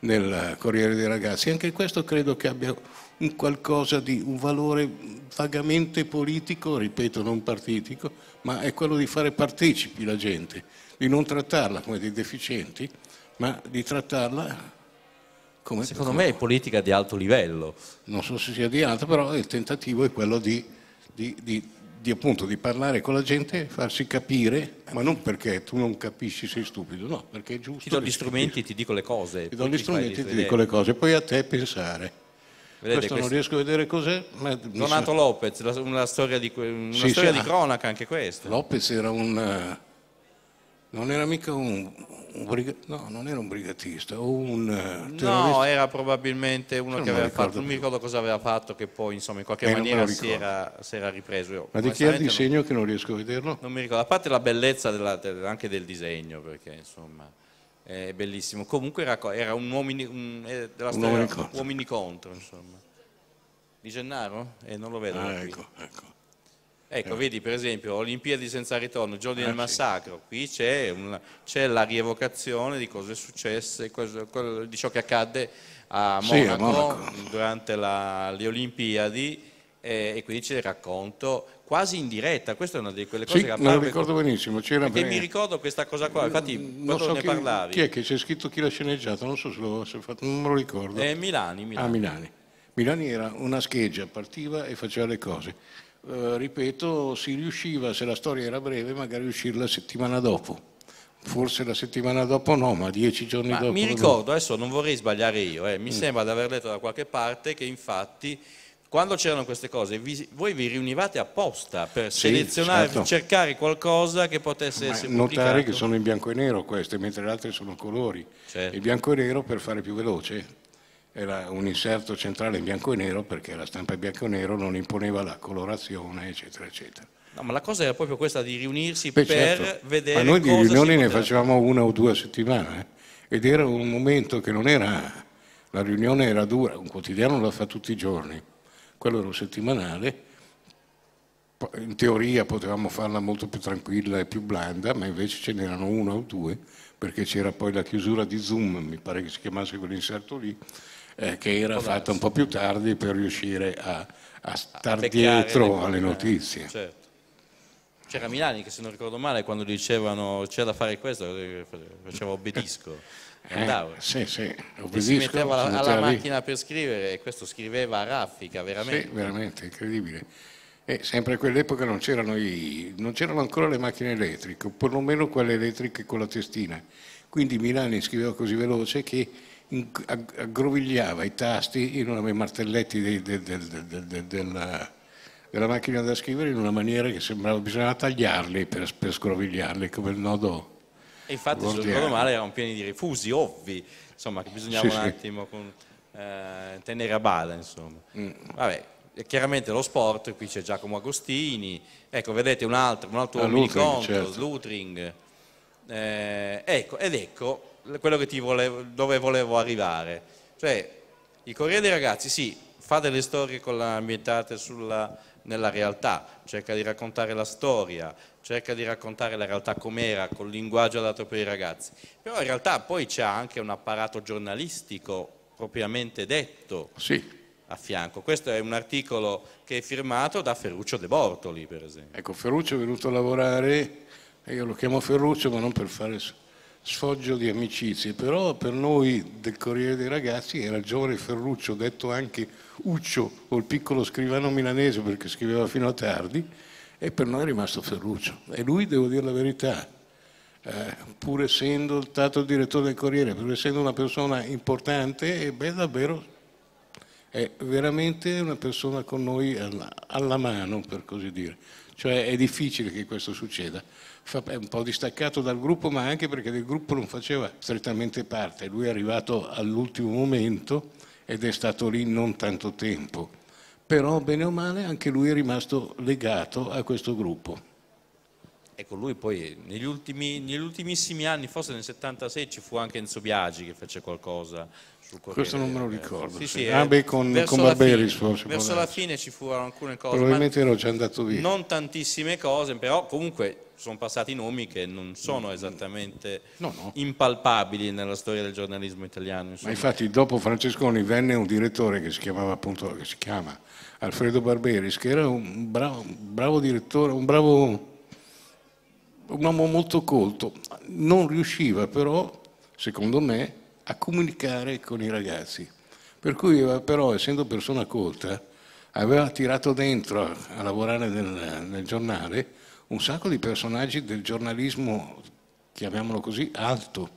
nel Corriere dei Ragazzi. Anche questo credo che abbia un qualcosa di un valore vagamente politico, ripeto non partitico, ma è quello di fare partecipi la gente, di non trattarla come dei deficienti, ma di trattarla come... Secondo come... me è politica di alto livello. Non so se sia di alto, però il tentativo è quello di, di, di di, appunto, di parlare con la gente, farsi capire, ma non perché tu non capisci, sei stupido, no, perché è giusto. Ti do gli strumenti, capisci. ti dico le cose. Ti do gli strumenti, ti dico le cose, poi a te pensare. Vedete, questo, questo, non riesco a vedere cos'è. Ma Donato sa... Lopez, una storia, di, una sì, storia di cronaca anche questa. Lopez era un eh, non era mica un, un no, non era un brigatista, o un eh, terrorista. No, era probabilmente uno Io che aveva fatto, non mi ricordo cosa aveva fatto, che poi insomma in qualche eh, maniera si era, si era, ripreso. Io, Ma di chi è il disegno non, che non riesco a vederlo? Non mi ricordo, a parte la bellezza della, anche del disegno, perché insomma è bellissimo. Comunque era, era un uomini, un, eh, della storia, un uomini contro. insomma. Di Gennaro? Eh, non lo vedo. Ah, ecco, ecco. Ecco, eh. vedi per esempio Olimpiadi senza ritorno, giorni del eh, massacro, sì. qui c'è, la rievocazione di cose successe, di ciò che accadde a Monaco, sì, a Monaco. durante la, le Olimpiadi eh, e quindi c'è il racconto quasi in diretta, questa è una di quelle cose sì, che apparve... me lo ricordo benissimo. C'era perché mi ricordo questa cosa qua, infatti non so ne chi, parlavi. Chi è che c'è scritto chi l'ha sceneggiato? Non so se l'ho fatto, non me lo ricordo. È eh, Milani, Milani. Ah, Milani. Milani era una scheggia, partiva e faceva le cose eh, ripeto, si riusciva, se la storia era breve, magari uscire la settimana dopo. Forse la settimana dopo no, ma dieci giorni ma dopo. Mi ricordo, adesso non vorrei sbagliare io, eh, mi mm. sembra di aver letto da qualche parte che infatti quando c'erano queste cose, vi, voi vi riunivate apposta per sì, selezionare, certo. cercare qualcosa che potesse Ma essere pubblicato. Notare che sono in bianco e nero queste, mentre le altre sono colori. Certo. Il bianco e nero per fare più veloce, era un inserto centrale in bianco e nero perché la stampa in bianco e nero non imponeva la colorazione, eccetera, eccetera. No, ma la cosa era proprio questa di riunirsi Beh, per certo. vedere. Ma noi di riunioni ne facevamo una o due a settimana eh? ed era un momento che non era. La riunione era dura, un quotidiano la fa tutti i giorni, quello era un settimanale. In teoria potevamo farla molto più tranquilla e più blanda, ma invece ce n'erano una o due, perché c'era poi la chiusura di Zoom, mi pare che si chiamasse quell'inserto lì, eh, che era fatta un po' più tardi per riuscire a, a star a dietro alle eh, notizie. Certo. C'era Milani che se non ricordo male quando dicevano c'è da fare questo, eh, faceva obbedisco. Andavo. Eh, sì, sì, obbedisco. E si metteva alla, alla macchina per scrivere e questo scriveva a raffica, veramente. Sì, veramente, incredibile. E sempre a quell'epoca non c'erano, i, non c'erano ancora le macchine elettriche, o perlomeno quelle elettriche con la testina. Quindi Milani scriveva così veloce che aggrovigliava i tasti in una, i martelletti de, de, de, della, della, macchina da scrivere in una maniera che sembrava bisognava tagliarli per, per scrovigliarli come il nodo. E infatti, se non ricordo male, erano pieni di rifusi ovvi, insomma, che bisognava sì, un sì. attimo con, eh, tenere a bada, insomma. Mm. Vabbè, chiaramente lo sport, qui c'è Giacomo Agostini, ecco, vedete un altro, un altro ah, certo. Lutring, eh, ecco, ed ecco quello volevo, dove volevo arrivare. Cioè, il Corriere dei Ragazzi, sì, fa delle storie ambientate sulla, nella realtà, cerca di raccontare la storia, cerca di raccontare la realtà com'era, col linguaggio adatto per i ragazzi. Però in realtà poi c'è anche un apparato giornalistico propriamente detto sì. a fianco. Questo è un articolo che è firmato da Ferruccio De Bortoli, per esempio. Ecco, Ferruccio è venuto a lavorare, io lo chiamo Ferruccio ma non per fare sfoggio di amicizie, però per noi del Corriere dei Ragazzi era il giovane Ferruccio, detto anche Uccio o il piccolo scrivano milanese perché scriveva fino a tardi, e per noi è rimasto Ferruccio. E lui, devo dire la verità, eh, pur essendo stato il direttore del Corriere, pur essendo una persona importante, beh, davvero è veramente una persona con noi alla, alla mano, per così dire. Cioè è difficile che questo succeda un po' distaccato dal gruppo, ma anche perché del gruppo non faceva strettamente parte. Lui è arrivato all'ultimo momento ed è stato lì non tanto tempo. Però, bene o male, anche lui è rimasto legato a questo gruppo. Ecco, lui poi negli, ultimi, negli ultimissimi anni, forse nel 76, ci fu anche Enzo Biagi che fece qualcosa questo non me lo ricordo. Sì, sì, sì. Ah, beh, con, con Barberi. Fine, verso la fine ci furono alcune cose. Probabilmente ero già andato via. Non tantissime cose, però comunque sono passati nomi che non sono esattamente no, no. impalpabili nella storia del giornalismo italiano. Insomma. Ma infatti dopo Francesconi venne un direttore che si chiamava appunto, che si chiama Alfredo Barberis, che era un bravo, bravo direttore, un bravo un uomo molto colto, non riusciva però, secondo me, a comunicare con i ragazzi. Per cui eh, però, essendo persona colta, aveva tirato dentro a lavorare nel, nel giornale un sacco di personaggi del giornalismo, chiamiamolo così, alto.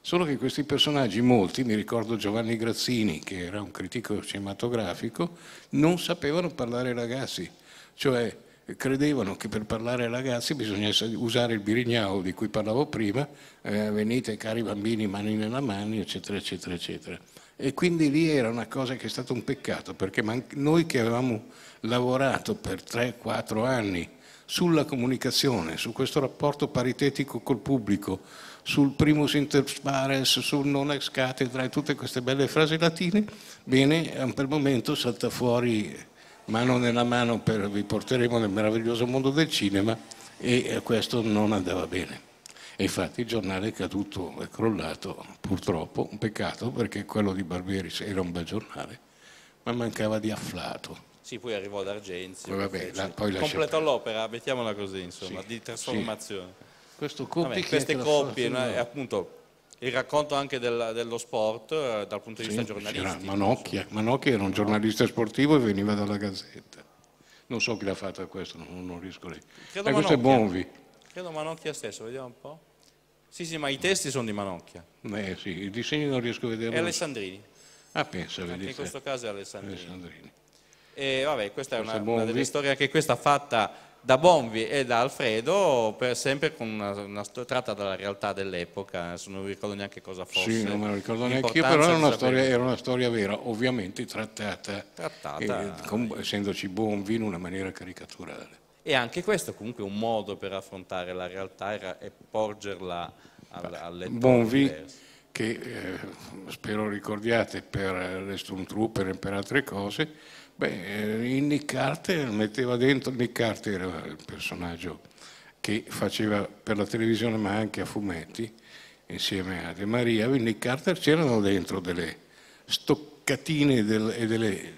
Solo che questi personaggi, molti, mi ricordo Giovanni Grazzini, che era un critico cinematografico, non sapevano parlare ai ragazzi. Cioè, credevano che per parlare ai ragazzi bisognasse usare il birignao di cui parlavo prima, eh, venite cari bambini mani nella mano, eccetera, eccetera, eccetera. E quindi lì era una cosa che è stato un peccato, perché noi che avevamo lavorato per 3-4 anni sulla comunicazione, su questo rapporto paritetico col pubblico, sul primus inter pares, sul non ex cathedra e tutte queste belle frasi latine, bene, per il momento salta fuori mano nella mano per, vi porteremo nel meraviglioso mondo del cinema e eh, questo non andava bene. E infatti il giornale è caduto, è crollato, purtroppo, un peccato perché quello di Barbieri era un bel giornale, ma mancava di afflato. Sì, poi arrivò ad Argenzi, vabbè, la, poi completò l'opera, mettiamola così, insomma, sì, di trasformazione. Sì. Vabbè, queste coppie, no? appunto, il racconto anche del, dello sport eh, dal punto di vista giornalistico. Manocchia. Manocchia era un giornalista sportivo e veniva dalla Gazzetta. Non so chi l'ha fatta questo, non, non riesco a leggere. Eh, questo è Bonvi. Credo Manocchia stesso, vediamo un po'. Sì, sì, ma i testi sono di Manocchia. Eh sì, i disegni non riesco a vederli. È Alessandrini. Ah, pensa, Anche in questo caso è Alessandrini. Alessandrini. E eh, vabbè, questa, questa è una, una delle storie, anche questa fatta da Bonvi e da Alfredo, per sempre con una, una tratta dalla realtà dell'epoca, adesso non ricordo neanche cosa fosse. Sì, non me lo ricordo neanche io, però era una, storia, era una, storia, vera, ovviamente trattata, trattata. Eh, con, essendoci Bonvi in una maniera caricaturale. E anche questo comunque è un modo per affrontare la realtà era, e porgerla al, alle Bonvi, che eh, spero ricordiate per le Stormtrooper e per altre cose, Beh, in Nick Carter metteva dentro, Nick Carter era il personaggio che faceva per la televisione ma anche a fumetti, insieme a De Maria, in Nick Carter c'erano dentro delle stoccatine del, e delle,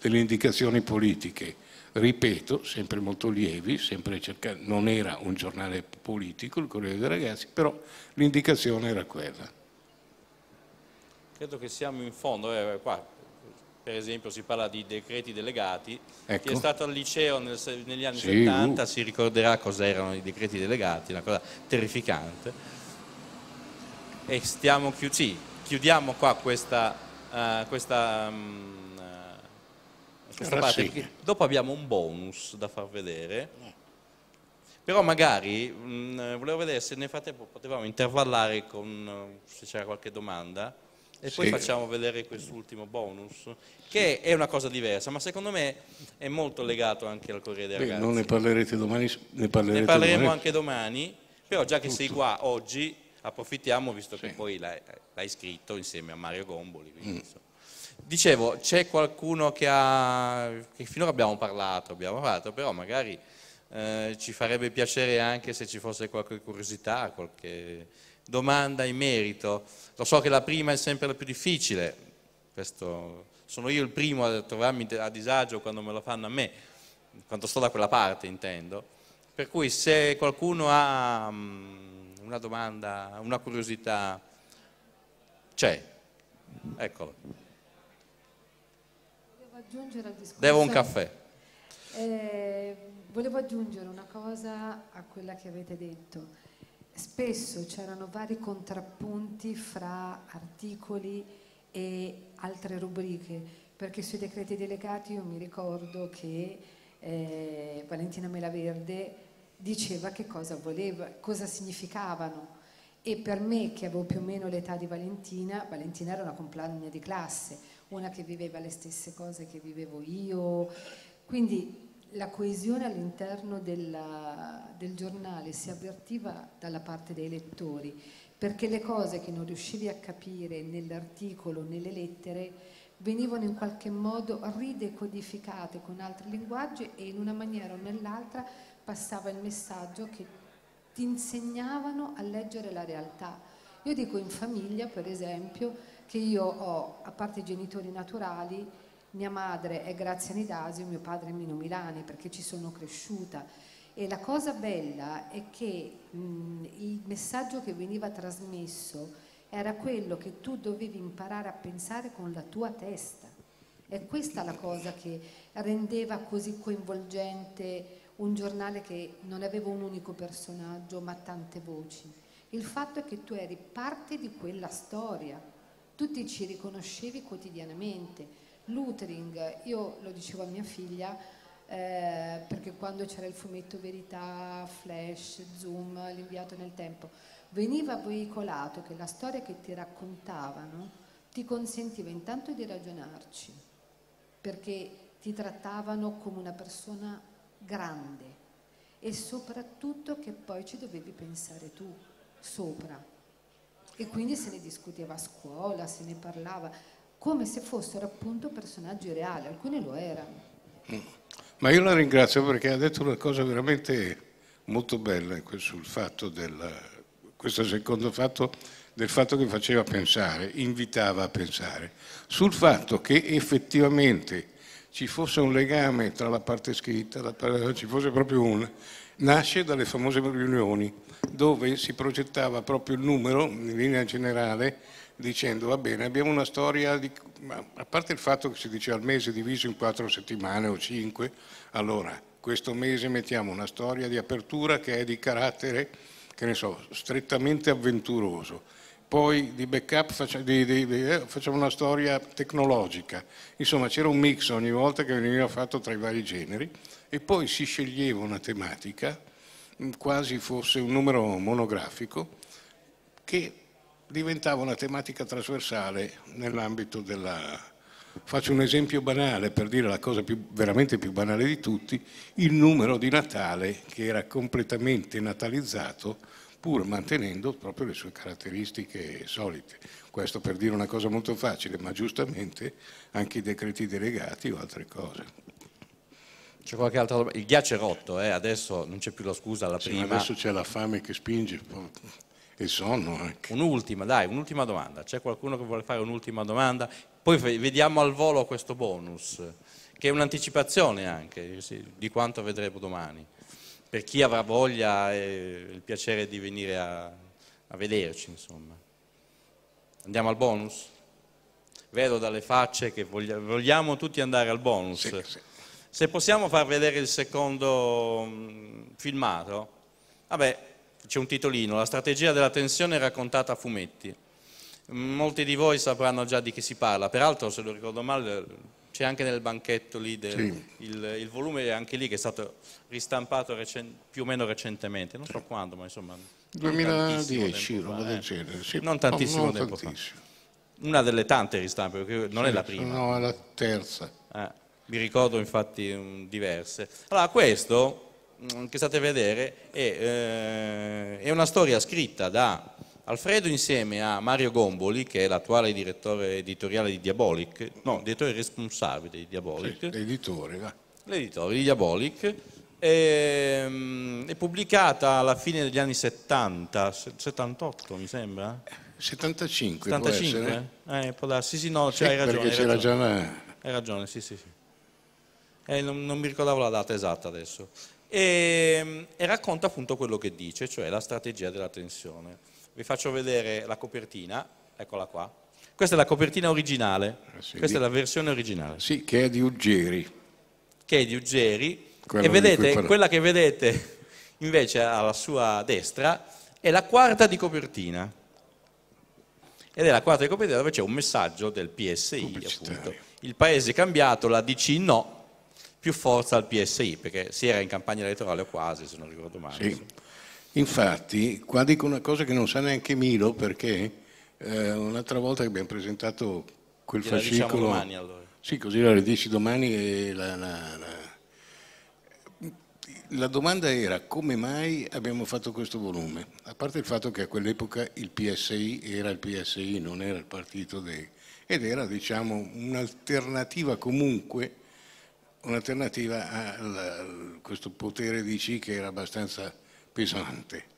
delle, indicazioni politiche, ripeto, sempre molto lievi, sempre cercando, non era un giornale politico, il Corriere dei Ragazzi, però l'indicazione era quella. Credo che siamo in fondo, eh, qua per esempio si parla di decreti delegati, ecco. chi è stato al liceo nel, negli anni sì, 70 uh. si ricorderà cos'erano i decreti delegati, una cosa terrificante. E stiamo chi sì, chiudiamo qua questa, uh, questa, um, questa parte. Dopo abbiamo un bonus da far vedere. Però magari mh, mm, eh, volevo vedere se nel frattempo potevamo intervallare con, se c'era qualche domanda e poi facciamo vedere quest'ultimo bonus, che è una cosa diversa, ma secondo me è molto legato anche al Corriere dei Beh, Non ne parlerete domani? Ne, ne parleremo domani. anche domani, però già che Tutto. sei qua oggi approfittiamo, visto sì. che poi l'hai, scritto insieme a Mario Gomboli. Mm. Dicevo, c'è qualcuno che ha, che finora abbiamo parlato, abbiamo fatto, però magari eh, ci farebbe piacere anche se ci fosse qualche curiosità, qualche domanda in merito. Lo so che la prima è sempre la più difficile, Questo, sono io il primo a trovarmi a disagio quando me lo fanno a me, quando sto da quella parte intendo. Per cui se qualcuno ha mm, una domanda, una curiosità, c'è. Eccolo. Devo un caffè. Eh, volevo aggiungere una cosa a quella che avete detto spesso c'erano vari contrappunti fra articoli e altre rubriche, perché sui decreti delegati io mi ricordo che eh, Valentina Melaverde diceva che cosa voleva, cosa significavano e per me che avevo più o meno l'età di Valentina, Valentina era una compagna di classe, una che viveva le stesse cose che vivevo io, quindi la coesione all'interno della, del giornale si avvertiva dalla parte dei lettori, perché le cose che non riuscivi a capire nell'articolo, nelle lettere, venivano in qualche modo ridecodificate con altri linguaggi e in una maniera o nell'altra passava il messaggio che ti insegnavano a leggere la realtà. Io dico in famiglia, per esempio, che io ho, a parte i genitori naturali, mia madre è Grazia Nidasio, mio padre è Mino Milani perché ci sono cresciuta. E la cosa bella è che mh, il messaggio che veniva trasmesso era quello che tu dovevi imparare a pensare con la tua testa. È questa la cosa che rendeva così coinvolgente un giornale che non aveva un unico personaggio ma tante voci. Il fatto è che tu eri parte di quella storia, tu ti ci riconoscevi quotidianamente. L'utering, io lo dicevo a mia figlia, eh, perché quando c'era il fumetto Verità, Flash, Zoom, l'inviato nel tempo, veniva veicolato che la storia che ti raccontavano ti consentiva intanto di ragionarci, perché ti trattavano come una persona grande e soprattutto che poi ci dovevi pensare tu sopra. E quindi se ne discuteva a scuola, se ne parlava come se fossero appunto personaggi reali, alcuni lo erano. Mm. Ma io la ringrazio perché ha detto una cosa veramente molto bella eh, sul fatto della, questo secondo fatto del fatto che faceva pensare, invitava a pensare, sul fatto che effettivamente ci fosse un legame tra la parte scritta, la parte, ci fosse proprio un... nasce dalle famose riunioni dove si progettava proprio il numero in linea generale dicendo va bene, abbiamo una storia, di, a parte il fatto che si diceva il mese diviso in quattro settimane o cinque, allora questo mese mettiamo una storia di apertura che è di carattere, che ne so, strettamente avventuroso, poi di backup eh, facciamo una storia tecnologica, insomma c'era un mix ogni volta che veniva fatto tra i vari generi e poi si sceglieva una tematica, mm, quasi fosse un numero monografico, che diventava una tematica trasversale nell'ambito della... Faccio un esempio banale per dire la cosa più, veramente più banale di tutti, il numero di Natale che era completamente natalizzato pur mantenendo proprio le sue caratteristiche solite. Questo per dire una cosa molto facile, ma giustamente anche i decreti delegati o altre cose. C'è qualche altra Il ghiaccio è rotto, eh? adesso non c'è più la scusa alla prima. Sì, adesso c'è la fame che spinge e sono anche. Un'ultima, dai, un'ultima domanda. C'è qualcuno che vuole fare un'ultima domanda? Poi vediamo al volo questo bonus, che è un'anticipazione anche di quanto vedremo domani. Per chi avrà voglia e il piacere di venire a, a vederci, insomma. Andiamo al bonus? Vedo dalle facce che voglia, vogliamo tutti andare al bonus. Sì, sì. Se possiamo far vedere il secondo mm, filmato, vabbè, c'è un titolino, la strategia della tensione raccontata a fumetti. Molti di voi sapranno già di che si parla, peraltro se lo ricordo male c'è anche nel banchetto lì del, sì. il, il, volume è anche lì che è stato ristampato recen, più o meno recentemente, non so quando, ma insomma 2010, roba del eh. genere, sì. non tantissimo non tempo tantissimo. fa. Una delle tante ristampe, perché non sì, è la prima. No, è la terza. Ah, mi ricordo infatti mm, diverse. Allora questo Mm, che state a vedere è, eh, è una storia scritta da Alfredo insieme a Mario Gomboli, che è l'attuale direttore editoriale di Diabolic, no, direttore responsabile di Diabolic. Sì, l'editore, L'editore di Diabolic. È, mm, è, pubblicata alla fine degli anni 70, 78 mi sembra? 75, 75 può eh? Eh, può darsi, sì, sì, no, sì, hai ragione. Perché c'era ragione. Hai ragione, sì, sì, sì. Eh, non, non mi ricordavo la data esatta adesso e, ehm, e racconta appunto quello che dice, cioè la strategia della tensione. Vi faccio vedere la copertina, eccola qua. Questa è la copertina originale, eh, sì, questa di... è la versione originale. Sì, che è di Uggeri. Che è di Uggeri. Quello e vedete, quella che vedete invece alla sua destra è la quarta di copertina. Ed è la quarta di copertina dove c'è un messaggio del PSI, appunto. Il paese è cambiato, la DC no, più forza al PSI, perché si era in campagna elettorale o quasi, se non ricordo male. Sì. Infatti, qua dico una cosa che non sa neanche Milo, perché eh, un'altra volta che abbiamo presentato quel Gliela diciamo fascicolo... Diciamo domani, allora. Sì, così la ridici domani e la, la, la la domanda era come mai abbiamo fatto questo volume, a parte il fatto che a quell'epoca il PSI era il PSI, non era il partito dei, ed era diciamo un'alternativa comunque un'alternativa a questo potere di C che era abbastanza pesante.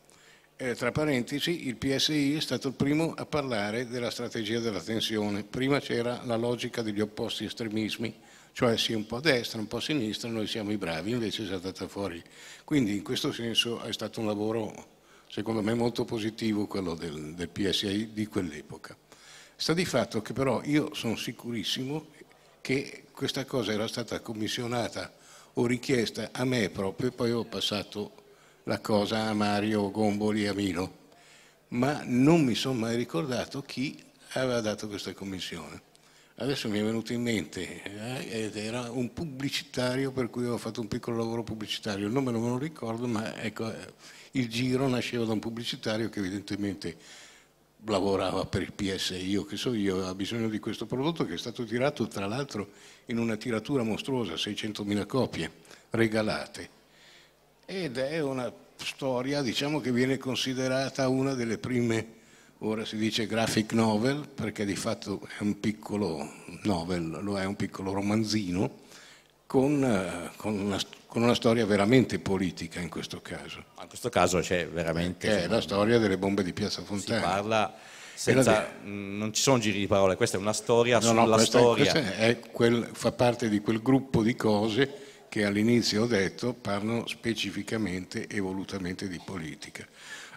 Eh, tra parentesi, il PSI è stato il primo a parlare della strategia della tensione. Prima c'era la logica degli opposti estremismi, cioè sia un po' a destra, un po' a sinistra, noi siamo i bravi, invece è saltata fuori. Quindi in questo senso è stato un lavoro, secondo me, molto positivo quello del, del PSI di quell'epoca. Sta di fatto che però io sono sicurissimo che questa cosa era stata commissionata o richiesta a me proprio e poi ho passato la cosa a Mario Gomboli a Milo, ma non mi sono mai ricordato chi aveva dato questa commissione. Adesso mi è venuto in mente eh, ed era un pubblicitario per cui avevo fatto un piccolo lavoro pubblicitario, il nome non me lo ricordo, ma ecco, eh, il giro nasceva da un pubblicitario che evidentemente lavorava per il PSI, o che so io, ha bisogno di questo prodotto che è stato tirato tra l'altro in una tiratura mostruosa, 600.000 copie regalate. Ed è una storia, diciamo che viene considerata una delle prime, ora si dice graphic novel, perché di fatto è un piccolo novel, lo è un piccolo romanzino, con, eh, con una storia con una storia veramente politica in questo caso. In questo caso c'è veramente... Che è la storia delle bombe di Piazza Fontana. Si parla senza, mm, non ci sono giri di parole, questa è una storia no, sulla no, questa, storia. Questa quel, fa parte di quel gruppo di cose che all'inizio ho detto parlano specificamente e volutamente di politica.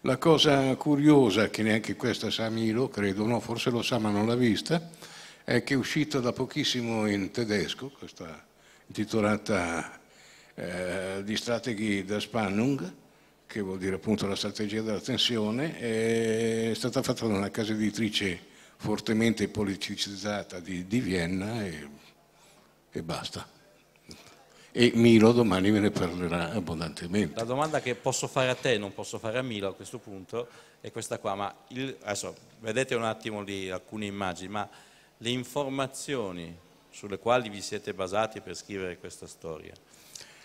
La cosa curiosa, che neanche questa sa Milo, credo, no, forse lo sa ma non l'ha vista, è che è uscita da pochissimo in tedesco, questa intitolata eh, di Strategie der Spannung, che vuol dire appunto la strategia della tensione, è stata fatta da una casa editrice fortemente politicizzata di, di Vienna e, e basta e Milo domani ve ne parlerà abbondantemente. La domanda che posso fare a te, non posso fare a Milo a questo punto, è questa qua, ma il, adesso vedete un attimo lì alcune immagini, ma le informazioni sulle quali vi siete basati per scrivere questa storia,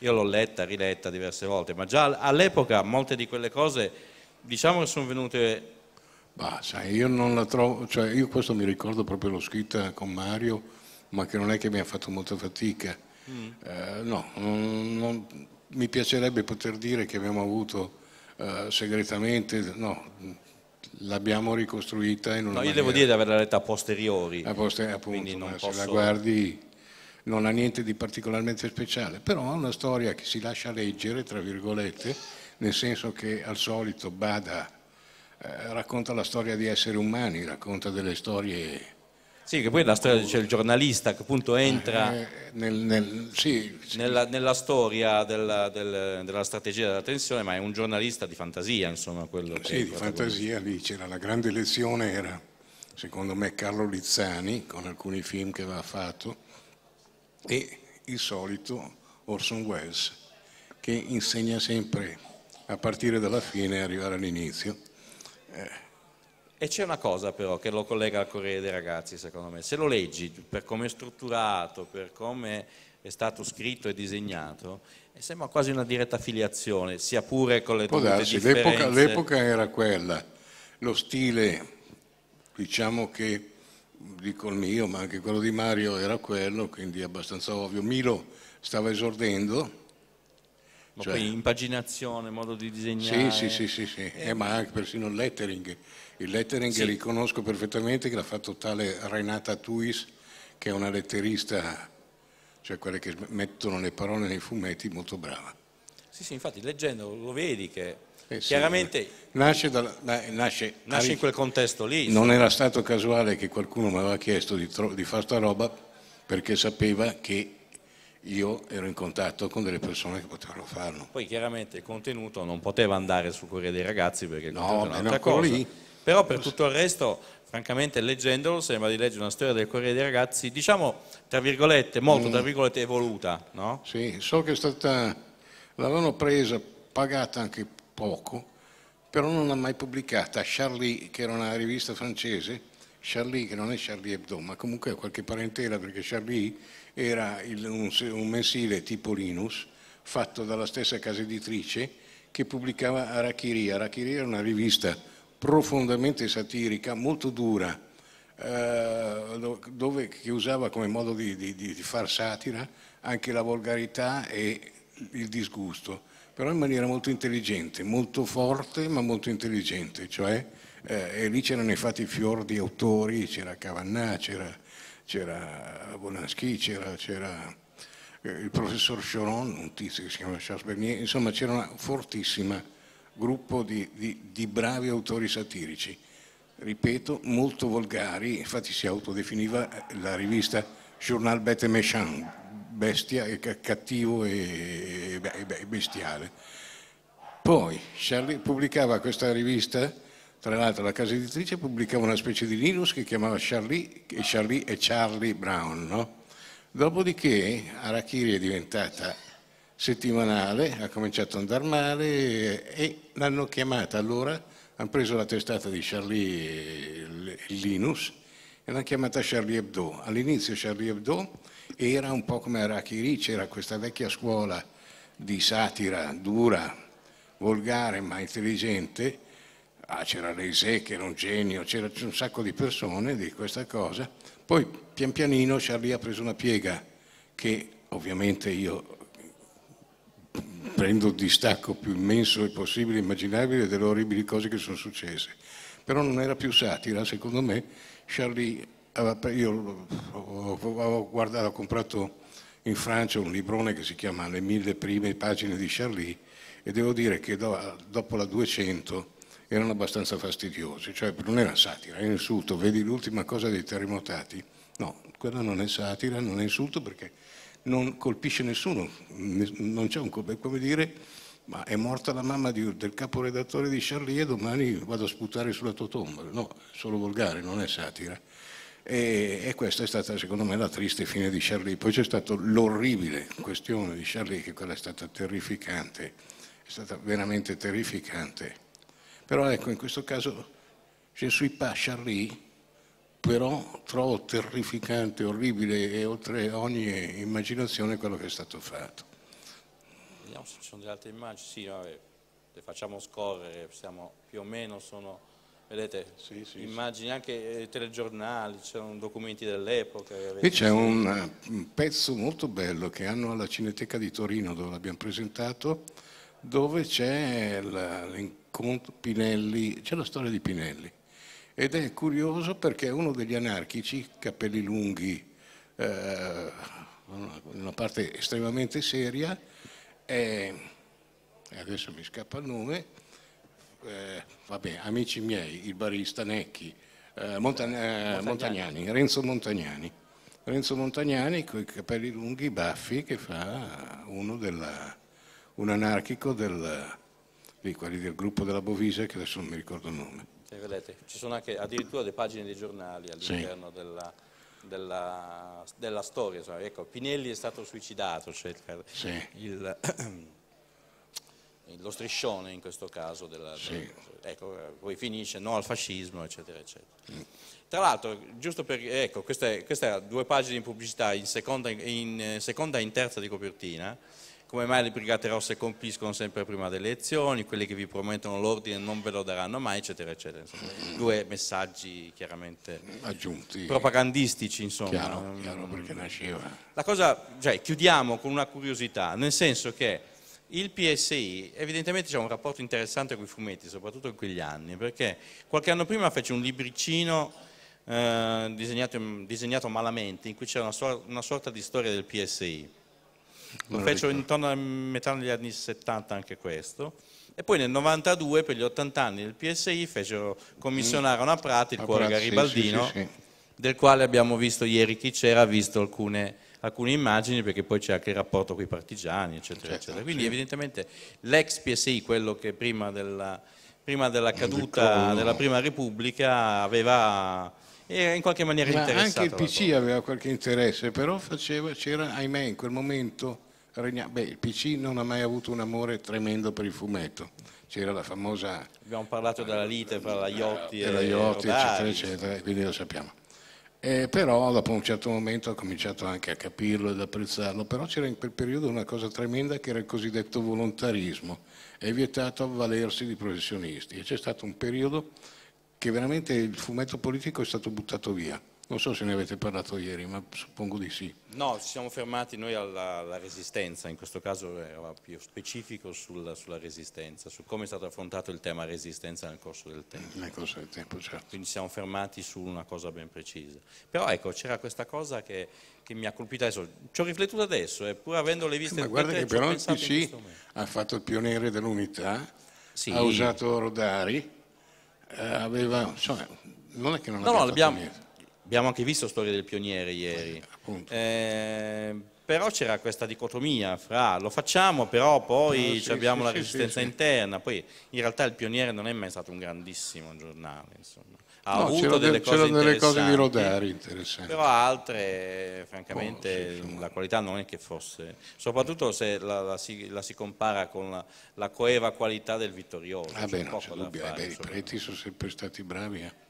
io l'ho letta, riletta diverse volte, ma già all'epoca molte di quelle cose diciamo che sono venute... Bah, sai, io non la trovo, cioè io questo mi ricordo proprio l'ho scritta con Mario, ma che non è che mi ha fatto molta fatica. Mm. Eh, no, non, non, mi piacerebbe poter dire che abbiamo avuto eh, segretamente, no, l'abbiamo ricostruita in una No, io maniera... devo dire di averla letta a posteriori, a posteriori, appunto, non posso... se la guardi non ha niente di particolarmente speciale, però ha una storia che si lascia leggere, tra virgolette, nel senso che al solito Bada eh, racconta la storia di esseri umani, racconta delle storie... Sì, che poi la storia c'è il giornalista che appunto entra eh, nel, nel, sì, sì. Nella, nella, storia della, del, della, strategia della tensione, ma è un giornalista di fantasia, insomma, quello che... Sì, di fantasia, lì c'era la grande lezione, era secondo me Carlo Lizzani, con alcuni film che aveva fatto, e il solito Orson Welles che insegna sempre a partire dalla fine e arrivare all'inizio. Eh. E c'è una cosa però che lo collega al Corriere dei Ragazzi secondo me, se lo leggi per come è strutturato, per come è stato scritto e disegnato, eh, sembra quasi una diretta filiazione, sia pure con le Può darsi, l'epoca, l'epoca era quella, lo stile diciamo che dico il mio, ma anche quello di Mario era quello, quindi è abbastanza ovvio. Milo stava esordendo. Ma cioè, poi impaginazione, modo di disegnare. Sì, sì, sì, sì, sì. Eh, eh. ma anche persino il lettering. Il lettering sì. riconosco perfettamente che l'ha fatto tale Renata Tuis, che è una letterista, cioè quelle che mettono le parole nei fumetti, molto brava. Sì, sì, infatti leggendo lo vedi che eh sì, Chiaramente eh, nasce, dalla, nasce, nasce, in quel contesto lì. Non sì. era stato casuale che qualcuno mi aveva chiesto di, di fare sta roba perché sapeva che io ero in contatto con delle persone che potevano farlo. Poi chiaramente il contenuto non poteva andare sul Corriere dei Ragazzi perché no, è un'altra cosa. Lì. Però per tutto il resto, francamente, leggendolo sembra di leggere una storia del Corriere dei Ragazzi, diciamo, tra virgolette, molto, mm. tra virgolette, evoluta, no? Sì, so che è stata... l'avevano presa, pagata anche poco, però non l'ha mai pubblicata. Charlie, che era una rivista francese, Charlie, che non è Charlie Hebdo, ma comunque ha qualche parentela perché Charlie era il, un, un, mensile tipo Linus, fatto dalla stessa casa editrice, che pubblicava Arachiri. Arachiri era una rivista profondamente satirica, molto dura, eh, dove, che usava come modo di, di, di far satira anche la volgarità e il disgusto però in maniera molto intelligente, molto forte ma molto intelligente, cioè eh, e lì c'erano infatti fior di autori, c'era Cavannà, c'era, Bonaschi, c'era, eh, il professor Choron, un tizio che si chiama Charles Bernier, insomma c'era una fortissima gruppo di, di, di bravi autori satirici, ripeto, molto volgari, infatti si autodefiniva la rivista Journal Bête Méchant, bestia, eh, cattivo e, bestiale. Poi Charlie pubblicava questa rivista, tra l'altro la casa editrice pubblicava una specie di Linus che chiamava Charlie e Charlie, e Charlie Brown, no? Dopodiché Arachiri è diventata settimanale, ha cominciato ad andare male e l'hanno chiamata allora, hanno preso la testata di Charlie e Linus e l'hanno chiamata Charlie Hebdo. All'inizio Charlie Hebdo era un po' come Arachiri, c'era questa vecchia scuola di satira dura, volgare ma intelligente, ah, c'era Reisè che era un genio, c'era un sacco di persone di questa cosa, poi pian pianino Charlie ha preso una piega che ovviamente io prendo il distacco più immenso e possibile, immaginabile, delle orribili cose che sono successe. Però non era più satira, secondo me Charlie eh, io ho, guardato, ho comprato in Francia un librone che si chiama Le mille prime pagine di Charlie e devo dire che dopo la 200 erano abbastanza fastidiosi, cioè non era satira, era insulto, vedi l'ultima cosa dei terremotati, no, quella non è satira, non è insulto perché non colpisce nessuno, non c'è un colpo, è come dire ma è morta la mamma di, del caporedattore di Charlie e domani vado a sputare sulla tua tomba, no, è solo volgare, non è satira. E, e, questa è stata secondo me la triste fine di Charlie. Poi c'è stata l'orribile questione di Charlie, che quella è stata terrificante, è stata veramente terrificante. Però ecco, in questo caso je sui pas Charlie, però trovo terrificante, orribile e oltre ogni immaginazione quello che è stato fatto. Vediamo se ci sono delle altre immagini, sì, vabbè, le facciamo scorrere, siamo più o meno sono Vedete, sì, sì, immagini anche eh, telegiornali, c'erano documenti dell'epoca. Qui c'è eh, un, pezzo molto bello che hanno alla Cineteca di Torino dove l'abbiamo presentato, dove c'è l'incontro Pinelli, c'è la storia di Pinelli. Ed è curioso perché uno degli anarchici, capelli lunghi, eh, una parte estremamente seria, è, adesso mi scappa il nome, eh, vabbè, amici miei, il barista Necchi, eh, Montan eh, Montagnani. Montagnani, Renzo Montagnani. Renzo Montagnani con i capelli lunghi, baffi, che fa della, un anarchico del, di quelli del gruppo della Bovisa, che adesso non mi ricordo il nome. Sì, vedete, ci sono anche addirittura le pagine dei giornali all'interno sì. della, della, della, storia. Ecco, Pinelli è stato suicidato, cioè il, sì. il lo striscione in questo caso, della, sì. della, ecco, poi finisce no al fascismo, eccetera, eccetera. Mm. Tra l'altro, giusto per, ecco, queste, queste due pagine di pubblicità in seconda, in eh, seconda e in terza di copertina, come mai le brigate rosse compiscono sempre prima delle elezioni, quelli che vi promettono l'ordine non ve lo daranno mai, eccetera, eccetera. Insomma, due messaggi chiaramente aggiunti, propagandistici, insomma. Chiaro, chiaro perché nasceva. La cosa, cioè, chiudiamo con una curiosità, nel senso che il PSI evidentemente c'è un rapporto interessante con i fumetti, soprattutto in quegli anni, perché qualche anno prima fece un libricino eh, disegnato, disegnato, malamente in cui c'era una, una, sorta di storia del PSI. Lo, lo fece intorno alla metà degli anni 70 anche questo. E poi nel 92, per gli 80 anni del PSI, fecero commissionare una Prati, il cuore Garibaldino, sì, sì, sì, del quale abbiamo visto ieri chi c'era, ha visto alcune alcune immagini perché poi c'è anche il rapporto con i partigiani, eccetera, certo, eccetera. Quindi sì. evidentemente l'ex PSI, quello che prima della, prima della caduta della Prima Repubblica aveva era in qualche maniera Ma interessato. Anche il PC aveva qualche interesse, però faceva, c'era, ahimè, in quel momento regna... Beh, il PC non ha mai avuto un amore tremendo per il fumetto. C'era la famosa. Abbiamo parlato della lite fra la Iotti e, eh, e la Iotti, eccetera, eccetera, quindi lo sappiamo. Eh, però dopo un certo momento ho cominciato anche a capirlo ed apprezzarlo, però c'era in quel periodo una cosa tremenda che era il cosiddetto volontarismo, è vietato avvalersi di professionisti e c'è stato un periodo che veramente il fumetto politico è stato buttato via. Non so se ne avete parlato ieri, ma suppongo di sì. No, ci siamo fermati noi alla, alla resistenza, in questo caso era più specifico sul, sulla resistenza, su come è stato affrontato il tema resistenza nel corso del tempo. Nel corso del tempo, certo. Quindi ci siamo fermati su una cosa ben precisa. Però ecco, c'era questa cosa che, che, mi ha colpito adesso, ci ho riflettuto adesso, eh, pur le viste... Ma guarda che però il PC ha fatto il pioniere dell'unità, sì. ha usato Rodari, eh, aveva... Insomma, non è che non no, abbiamo... No, Abbiamo anche visto storie del pioniere ieri. Eh, eh, però c'era questa dicotomia fra lo facciamo, però poi no, ah, sì, abbiamo sì, la resistenza sì, interna. Poi in realtà il pioniere non è mai stato un grandissimo giornale. Insomma. Ha no, avuto delle, cose, delle cose di rodare interessanti. Però altre, francamente, oh, la qualità non è che fosse. Soprattutto se la, la, si, la si, compara con la, la, coeva qualità del vittorioso. Ah, beh, non c'è dubbio. Eh, fare, beh, I preti sono sempre stati bravi. Eh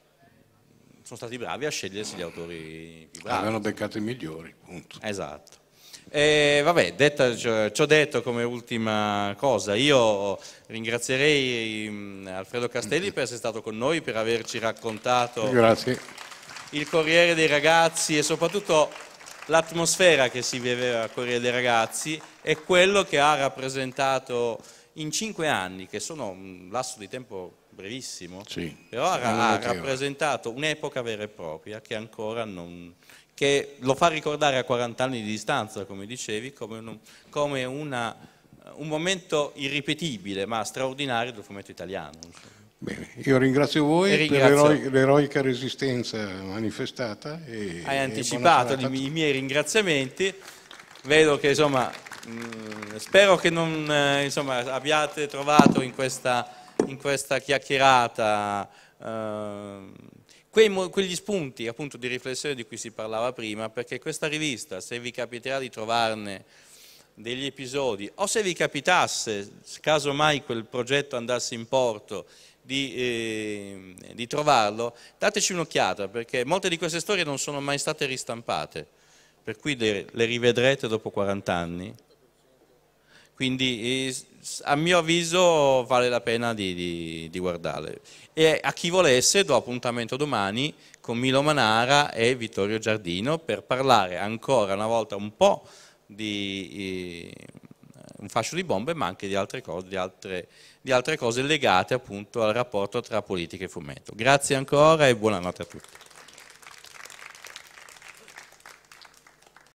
sono stati bravi a scegliersi gli autori più bravi. Avevano beccato i migliori, punto. Esatto. E vabbè, detto, cioè, ci ho detto come ultima cosa, io ringrazierei Alfredo Castelli per essere stato con noi, per averci raccontato Grazie. il Corriere dei Ragazzi e soprattutto l'atmosfera che si viveva al Corriere dei Ragazzi e quello che ha rappresentato in cinque anni, che sono un lasso di tempo brevissimo, sì, però ha, ha rappresentato un'epoca vera e propria che ancora non, che lo fa ricordare a 40 anni di distanza, come dicevi, come, un, come una, un momento irripetibile ma straordinario del fumetto italiano. Bene, io ringrazio voi ringrazio. per l'eroica resistenza manifestata. E, Hai anticipato i, i miei ringraziamenti, vedo che insomma, mh, mm, spero che non, eh, insomma, abbiate trovato in questa in questa chiacchierata eh, quei, quegli spunti appunto di riflessione di cui si parlava prima, perché questa rivista, se vi capiterà di trovarne degli episodi, o se vi capitasse, caso mai quel progetto andasse in porto, di, eh, di trovarlo, dateci un'occhiata, perché molte di queste storie non sono mai state ristampate, per cui le, le rivedrete dopo 40 anni quindi eh, a mio avviso vale la pena di, di, di guardarle. E a chi volesse do appuntamento domani con Milo Manara e Vittorio Giardino per parlare ancora una volta un po' di eh, un fascio di bombe ma anche di altre, cose, di, altre, di altre cose legate appunto al rapporto tra politica e fumetto. Grazie ancora e buonanotte a tutti.